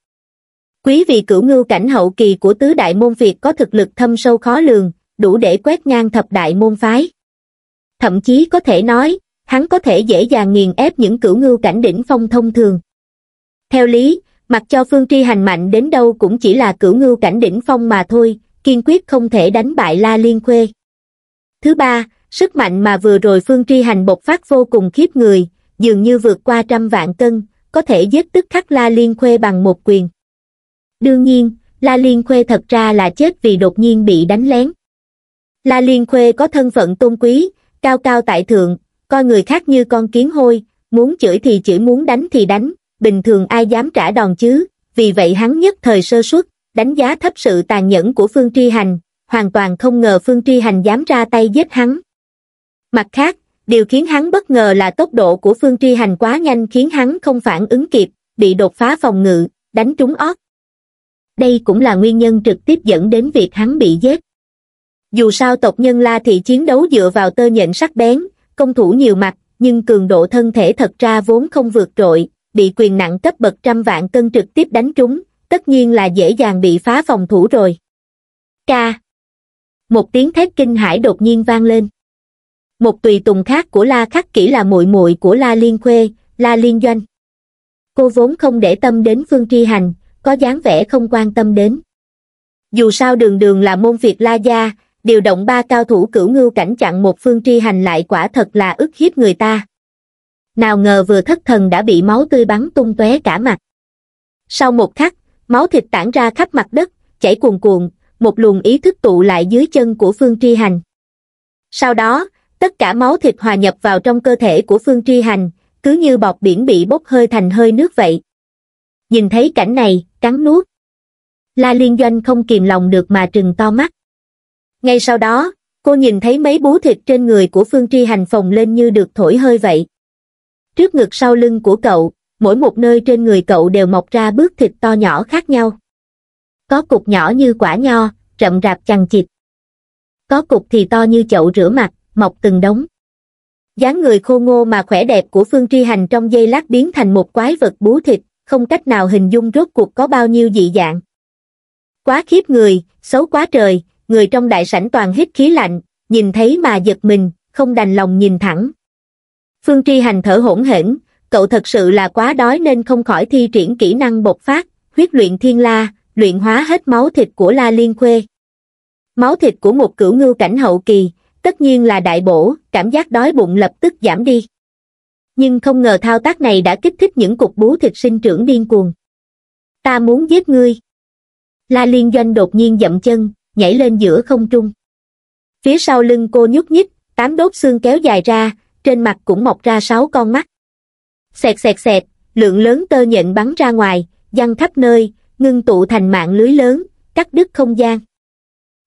Quý vị cửu ngưu cảnh hậu kỳ của tứ đại môn Việt có thực lực thâm sâu khó lường, đủ để quét ngang thập đại môn phái. Thậm chí có thể nói, hắn có thể dễ dàng nghiền ép những cửu ngưu cảnh đỉnh phong thông thường. Theo lý, mặc cho phương tri hành mạnh đến đâu cũng chỉ là cửu ngưu cảnh đỉnh phong mà thôi, kiên quyết không thể đánh bại La Liên Khuê. Thứ ba, sức mạnh mà vừa rồi phương tri hành bộc phát vô cùng khiếp người, dường như vượt qua trăm vạn cân, có thể giết tức khắc La Liên Khuê bằng một quyền. Đương nhiên, La Liên Khuê thật ra là chết vì đột nhiên bị đánh lén. La Liên Khuê có thân phận tôn quý, cao cao tại thượng, coi người khác như con kiến hôi, muốn chửi thì chửi muốn đánh thì đánh, bình thường ai dám trả đòn chứ, vì vậy hắn nhất thời sơ suất, đánh giá thấp sự tàn nhẫn của Phương Tri Hành, hoàn toàn không ngờ Phương Tri Hành dám ra tay giết hắn. Mặt khác, điều khiến hắn bất ngờ là tốc độ của phương truy hành quá nhanh khiến hắn không phản ứng kịp bị đột phá phòng ngự đánh trúng ót đây cũng là nguyên nhân trực tiếp dẫn đến việc hắn bị giết dù sao tộc nhân la thị chiến đấu dựa vào tơ nhện sắc bén công thủ nhiều mặt nhưng cường độ thân thể thật ra vốn không vượt trội bị quyền nặng cấp bậc trăm vạn cân trực tiếp đánh trúng tất nhiên là dễ dàng bị phá phòng thủ rồi ca một tiếng thét kinh hải đột nhiên vang lên một tùy tùng khác của la khắc kỹ là muội muội của la liên khuê la liên doanh cô vốn không để tâm đến phương tri hành có dáng vẻ không quan tâm đến dù sao đường đường là môn việc la gia điều động ba cao thủ cửu ngưu cảnh chặn một phương tri hành lại quả thật là ức hiếp người ta nào ngờ vừa thất thần đã bị máu tươi bắn tung tóe cả mặt sau một khắc máu thịt tản ra khắp mặt đất chảy cuồn cuộn một luồng ý thức tụ lại dưới chân của phương tri hành sau đó tất cả máu thịt hòa nhập vào trong cơ thể của phương tri hành cứ như bọt biển bị bốc hơi thành hơi nước vậy nhìn thấy cảnh này cắn nuốt la liên doanh không kìm lòng được mà trừng to mắt ngay sau đó cô nhìn thấy mấy bú thịt trên người của phương tri hành phồng lên như được thổi hơi vậy trước ngực sau lưng của cậu mỗi một nơi trên người cậu đều mọc ra bước thịt to nhỏ khác nhau có cục nhỏ như quả nho rậm rạp chằng chịt có cục thì to như chậu rửa mặt mọc từng đống. dáng người khô ngô mà khỏe đẹp của Phương Tri Hành trong giây lát biến thành một quái vật bú thịt, không cách nào hình dung rốt cuộc có bao nhiêu dị dạng. Quá khiếp người, xấu quá trời, người trong đại sảnh toàn hít khí lạnh, nhìn thấy mà giật mình, không đành lòng nhìn thẳng. Phương Tri Hành thở hổn hển, cậu thật sự là quá đói nên không khỏi thi triển kỹ năng bộc phát, huyết luyện thiên la, luyện hóa hết máu thịt của La Liên Khuê. Máu thịt của một cửu ngưu cảnh hậu kỳ, tất nhiên là đại bổ cảm giác đói bụng lập tức giảm đi nhưng không ngờ thao tác này đã kích thích những cục bú thịt sinh trưởng điên cuồng ta muốn giết ngươi la liên doanh đột nhiên dậm chân nhảy lên giữa không trung phía sau lưng cô nhúc nhích tám đốt xương kéo dài ra trên mặt cũng mọc ra sáu con mắt xẹt xẹt xẹt lượng lớn tơ nhện bắn ra ngoài văng khắp nơi ngưng tụ thành mạng lưới lớn cắt đứt không gian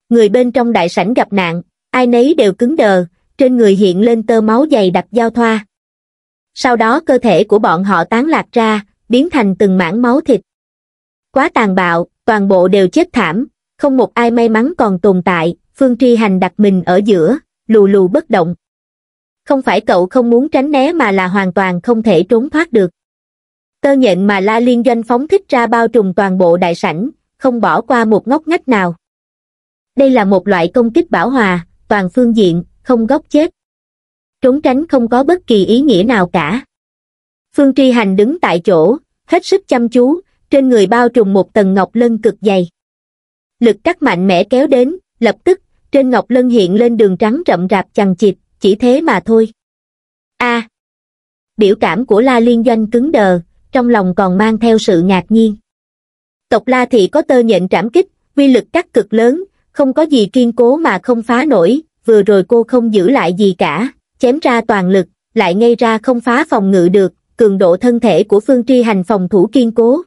người bên trong đại sảnh gặp nạn ai nấy đều cứng đờ trên người hiện lên tơ máu dày đặc giao thoa sau đó cơ thể của bọn họ tán lạc ra biến thành từng mảng máu thịt quá tàn bạo toàn bộ đều chết thảm không một ai may mắn còn tồn tại phương tri hành đặt mình ở giữa lù lù bất động không phải cậu không muốn tránh né mà là hoàn toàn không thể trốn thoát được tơ nhện mà la liên doanh phóng thích ra bao trùm toàn bộ đại sảnh không bỏ qua một ngóc ngách nào đây là một loại công kích bảo hòa toàn phương diện không góc chết trốn tránh không có bất kỳ ý nghĩa nào cả phương tri hành đứng tại chỗ hết sức chăm chú trên người bao trùm một tầng ngọc lân cực dày lực cắt mạnh mẽ kéo đến lập tức trên ngọc lân hiện lên đường trắng rậm rạp chằng chịt chỉ thế mà thôi a biểu cảm của la liên doanh cứng đờ trong lòng còn mang theo sự ngạc nhiên tộc la thị có tơ nhện trảm kích uy lực cắt cực lớn không có gì kiên cố mà không phá nổi, vừa rồi cô không giữ lại gì cả, chém ra toàn lực, lại ngay ra không phá phòng ngự được, cường độ thân thể của Phương Tri Hành phòng thủ kiên cố.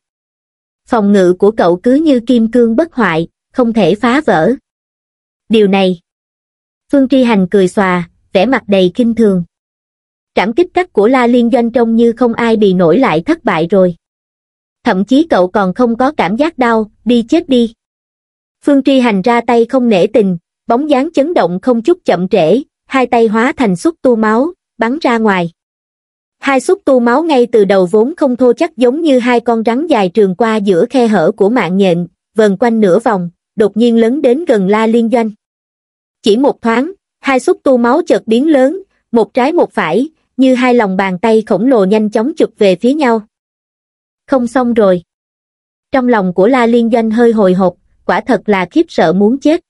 Phòng ngự của cậu cứ như kim cương bất hoại, không thể phá vỡ. Điều này. Phương Tri Hành cười xòa, vẻ mặt đầy kinh thường. Trảm kích cắt của La Liên Doanh trông như không ai bị nổi lại thất bại rồi. Thậm chí cậu còn không có cảm giác đau, đi chết đi. Phương Tri Hành ra tay không nể tình, bóng dáng chấn động không chút chậm trễ, hai tay hóa thành xúc tu máu, bắn ra ngoài. Hai xúc tu máu ngay từ đầu vốn không thô chắc giống như hai con rắn dài trường qua giữa khe hở của mạng nhện, vần quanh nửa vòng, đột nhiên lớn đến gần la liên doanh. Chỉ một thoáng, hai xúc tu máu chợt biến lớn, một trái một phải, như hai lòng bàn tay khổng lồ nhanh chóng chụp về phía nhau. Không xong rồi. Trong lòng của La Liên Doanh hơi hồi hộp, quả thật là khiếp sợ muốn chết.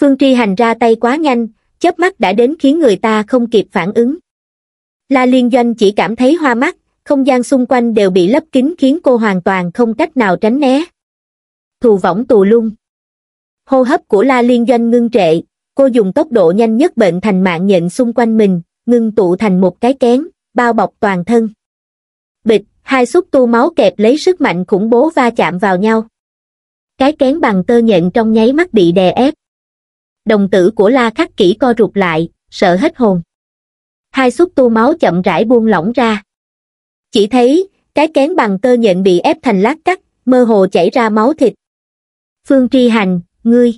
Phương Tri Hành ra tay quá nhanh, chớp mắt đã đến khiến người ta không kịp phản ứng. La Liên Doanh chỉ cảm thấy hoa mắt, không gian xung quanh đều bị lấp kín khiến cô hoàn toàn không cách nào tránh né. Thù võng tù lung. Hô hấp của La Liên Doanh ngưng trệ, cô dùng tốc độ nhanh nhất bệnh thành mạng nhện xung quanh mình, ngưng tụ thành một cái kén, bao bọc toàn thân. Bịch, hai xúc tu máu kẹp lấy sức mạnh khủng bố va chạm vào nhau cái kén bằng tơ nhện trong nháy mắt bị đè ép đồng tử của la khắc kỹ co rụt lại sợ hết hồn hai xúc tu máu chậm rãi buông lỏng ra chỉ thấy cái kén bằng tơ nhện bị ép thành lát cắt mơ hồ chảy ra máu thịt phương tri hành ngươi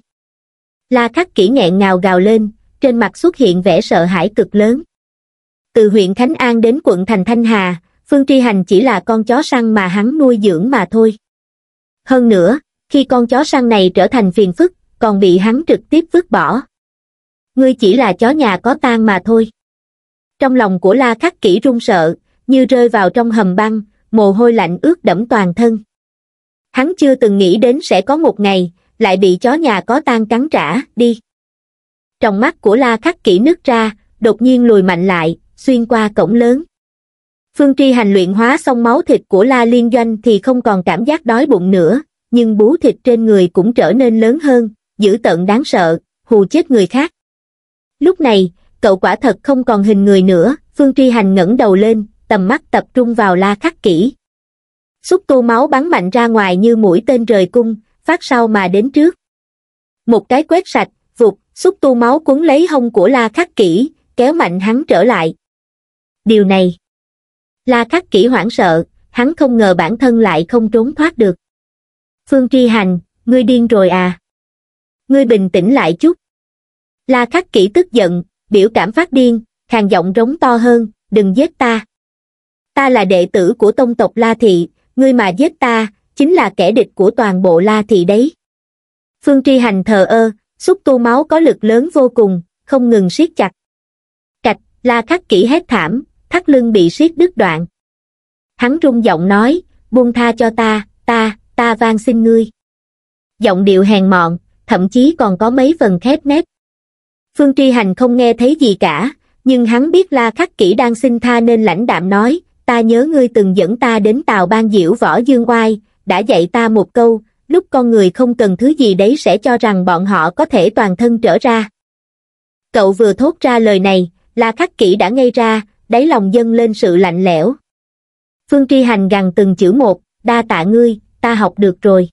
la khắc kỹ nghẹn ngào gào lên trên mặt xuất hiện vẻ sợ hãi cực lớn từ huyện khánh an đến quận thành thanh hà phương tri hành chỉ là con chó săn mà hắn nuôi dưỡng mà thôi hơn nữa khi con chó săn này trở thành phiền phức, còn bị hắn trực tiếp vứt bỏ. Ngươi chỉ là chó nhà có tan mà thôi. Trong lòng của La Khắc Kỷ run sợ, như rơi vào trong hầm băng, mồ hôi lạnh ướt đẫm toàn thân. Hắn chưa từng nghĩ đến sẽ có một ngày, lại bị chó nhà có tan cắn trả, đi. Trong mắt của La Khắc Kỷ nứt ra, đột nhiên lùi mạnh lại, xuyên qua cổng lớn. Phương Tri hành luyện hóa xong máu thịt của La Liên Doanh thì không còn cảm giác đói bụng nữa, nhưng bú thịt trên người cũng trở nên lớn hơn, dữ tợn đáng sợ, hù chết người khác. Lúc này, cậu quả thật không còn hình người nữa, Phương Truy Hành ngẩng đầu lên, tầm mắt tập trung vào la khắc kỹ. Xúc tu máu bắn mạnh ra ngoài như mũi tên rời cung, phát sau mà đến trước. Một cái quét sạch, vụt, xúc tu máu cuốn lấy hông của la khắc kỹ, kéo mạnh hắn trở lại. Điều này, la khắc kỹ hoảng sợ, hắn không ngờ bản thân lại không trốn thoát được. Phương Tri Hành, ngươi điên rồi à? Ngươi bình tĩnh lại chút. La Khắc Kỷ tức giận, biểu cảm phát điên, khàn giọng rống to hơn, đừng giết ta. Ta là đệ tử của tông tộc La Thị, ngươi mà giết ta, chính là kẻ địch của toàn bộ La Thị đấy. Phương Tri Hành thờ ơ, xúc tu máu có lực lớn vô cùng, không ngừng siết chặt. Cạch, La Khắc Kỷ hét thảm, thắt lưng bị siết đứt đoạn. Hắn rung giọng nói, buông tha cho ta, ta, ta van xin ngươi giọng điệu hèn mọn thậm chí còn có mấy phần khép nép phương tri hành không nghe thấy gì cả nhưng hắn biết la khắc kỷ đang xin tha nên lãnh đạm nói ta nhớ ngươi từng dẫn ta đến tàu ban diễu võ dương oai đã dạy ta một câu lúc con người không cần thứ gì đấy sẽ cho rằng bọn họ có thể toàn thân trở ra cậu vừa thốt ra lời này la khắc kỷ đã ngay ra đáy lòng dâng lên sự lạnh lẽo phương tri hành gằn từng chữ một đa tạ ngươi ta học được rồi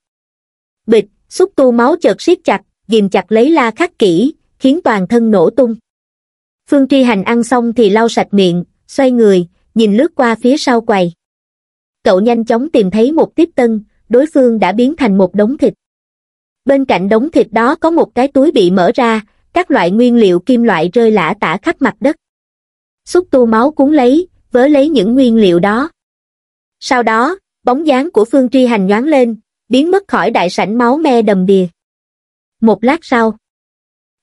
bịch xúc tu máu chợt siết chặt ghìm chặt lấy la khắc kỹ khiến toàn thân nổ tung phương tri hành ăn xong thì lau sạch miệng xoay người nhìn lướt qua phía sau quầy cậu nhanh chóng tìm thấy một tiếp tân đối phương đã biến thành một đống thịt bên cạnh đống thịt đó có một cái túi bị mở ra các loại nguyên liệu kim loại rơi lả tả khắp mặt đất xúc tu máu cuốn lấy vớ lấy những nguyên liệu đó sau đó bóng dáng của Phương Tri Hành nhoáng lên, biến mất khỏi đại sảnh máu me đầm đìa. Một lát sau,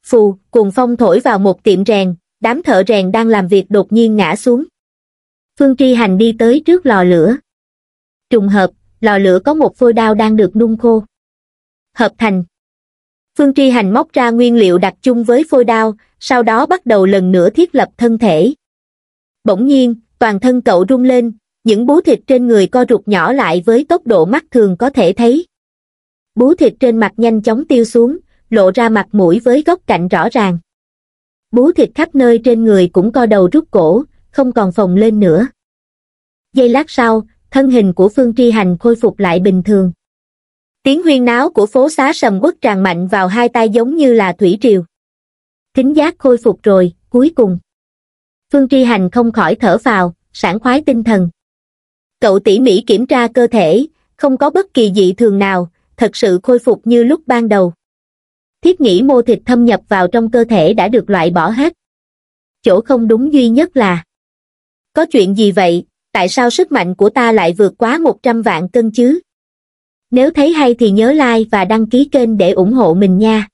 phù, cuồng phong thổi vào một tiệm rèn, đám thợ rèn đang làm việc đột nhiên ngã xuống. Phương Tri Hành đi tới trước lò lửa. Trùng hợp, lò lửa có một phôi đao đang được nung khô. Hợp thành. Phương Tri Hành móc ra nguyên liệu đặc chung với phôi đao, sau đó bắt đầu lần nữa thiết lập thân thể. Bỗng nhiên, toàn thân cậu rung lên, những bú thịt trên người co rụt nhỏ lại với tốc độ mắt thường có thể thấy. Bú thịt trên mặt nhanh chóng tiêu xuống, lộ ra mặt mũi với góc cạnh rõ ràng. Bú thịt khắp nơi trên người cũng co đầu rút cổ, không còn phồng lên nữa. Giây lát sau, thân hình của Phương Tri Hành khôi phục lại bình thường. Tiếng huyên náo của phố xá sầm quất tràn mạnh vào hai tay giống như là thủy triều. Thính giác khôi phục rồi, cuối cùng. Phương Tri Hành không khỏi thở vào, sảng khoái tinh thần cậu tỉ mỉ kiểm tra cơ thể không có bất kỳ dị thường nào thật sự khôi phục như lúc ban đầu thiết nghĩ mô thịt thâm nhập vào trong cơ thể đã được loại bỏ hết chỗ không đúng duy nhất là có chuyện gì vậy tại sao sức mạnh của ta lại vượt quá một trăm vạn cân chứ nếu thấy hay thì nhớ like và đăng ký kênh để ủng hộ mình nha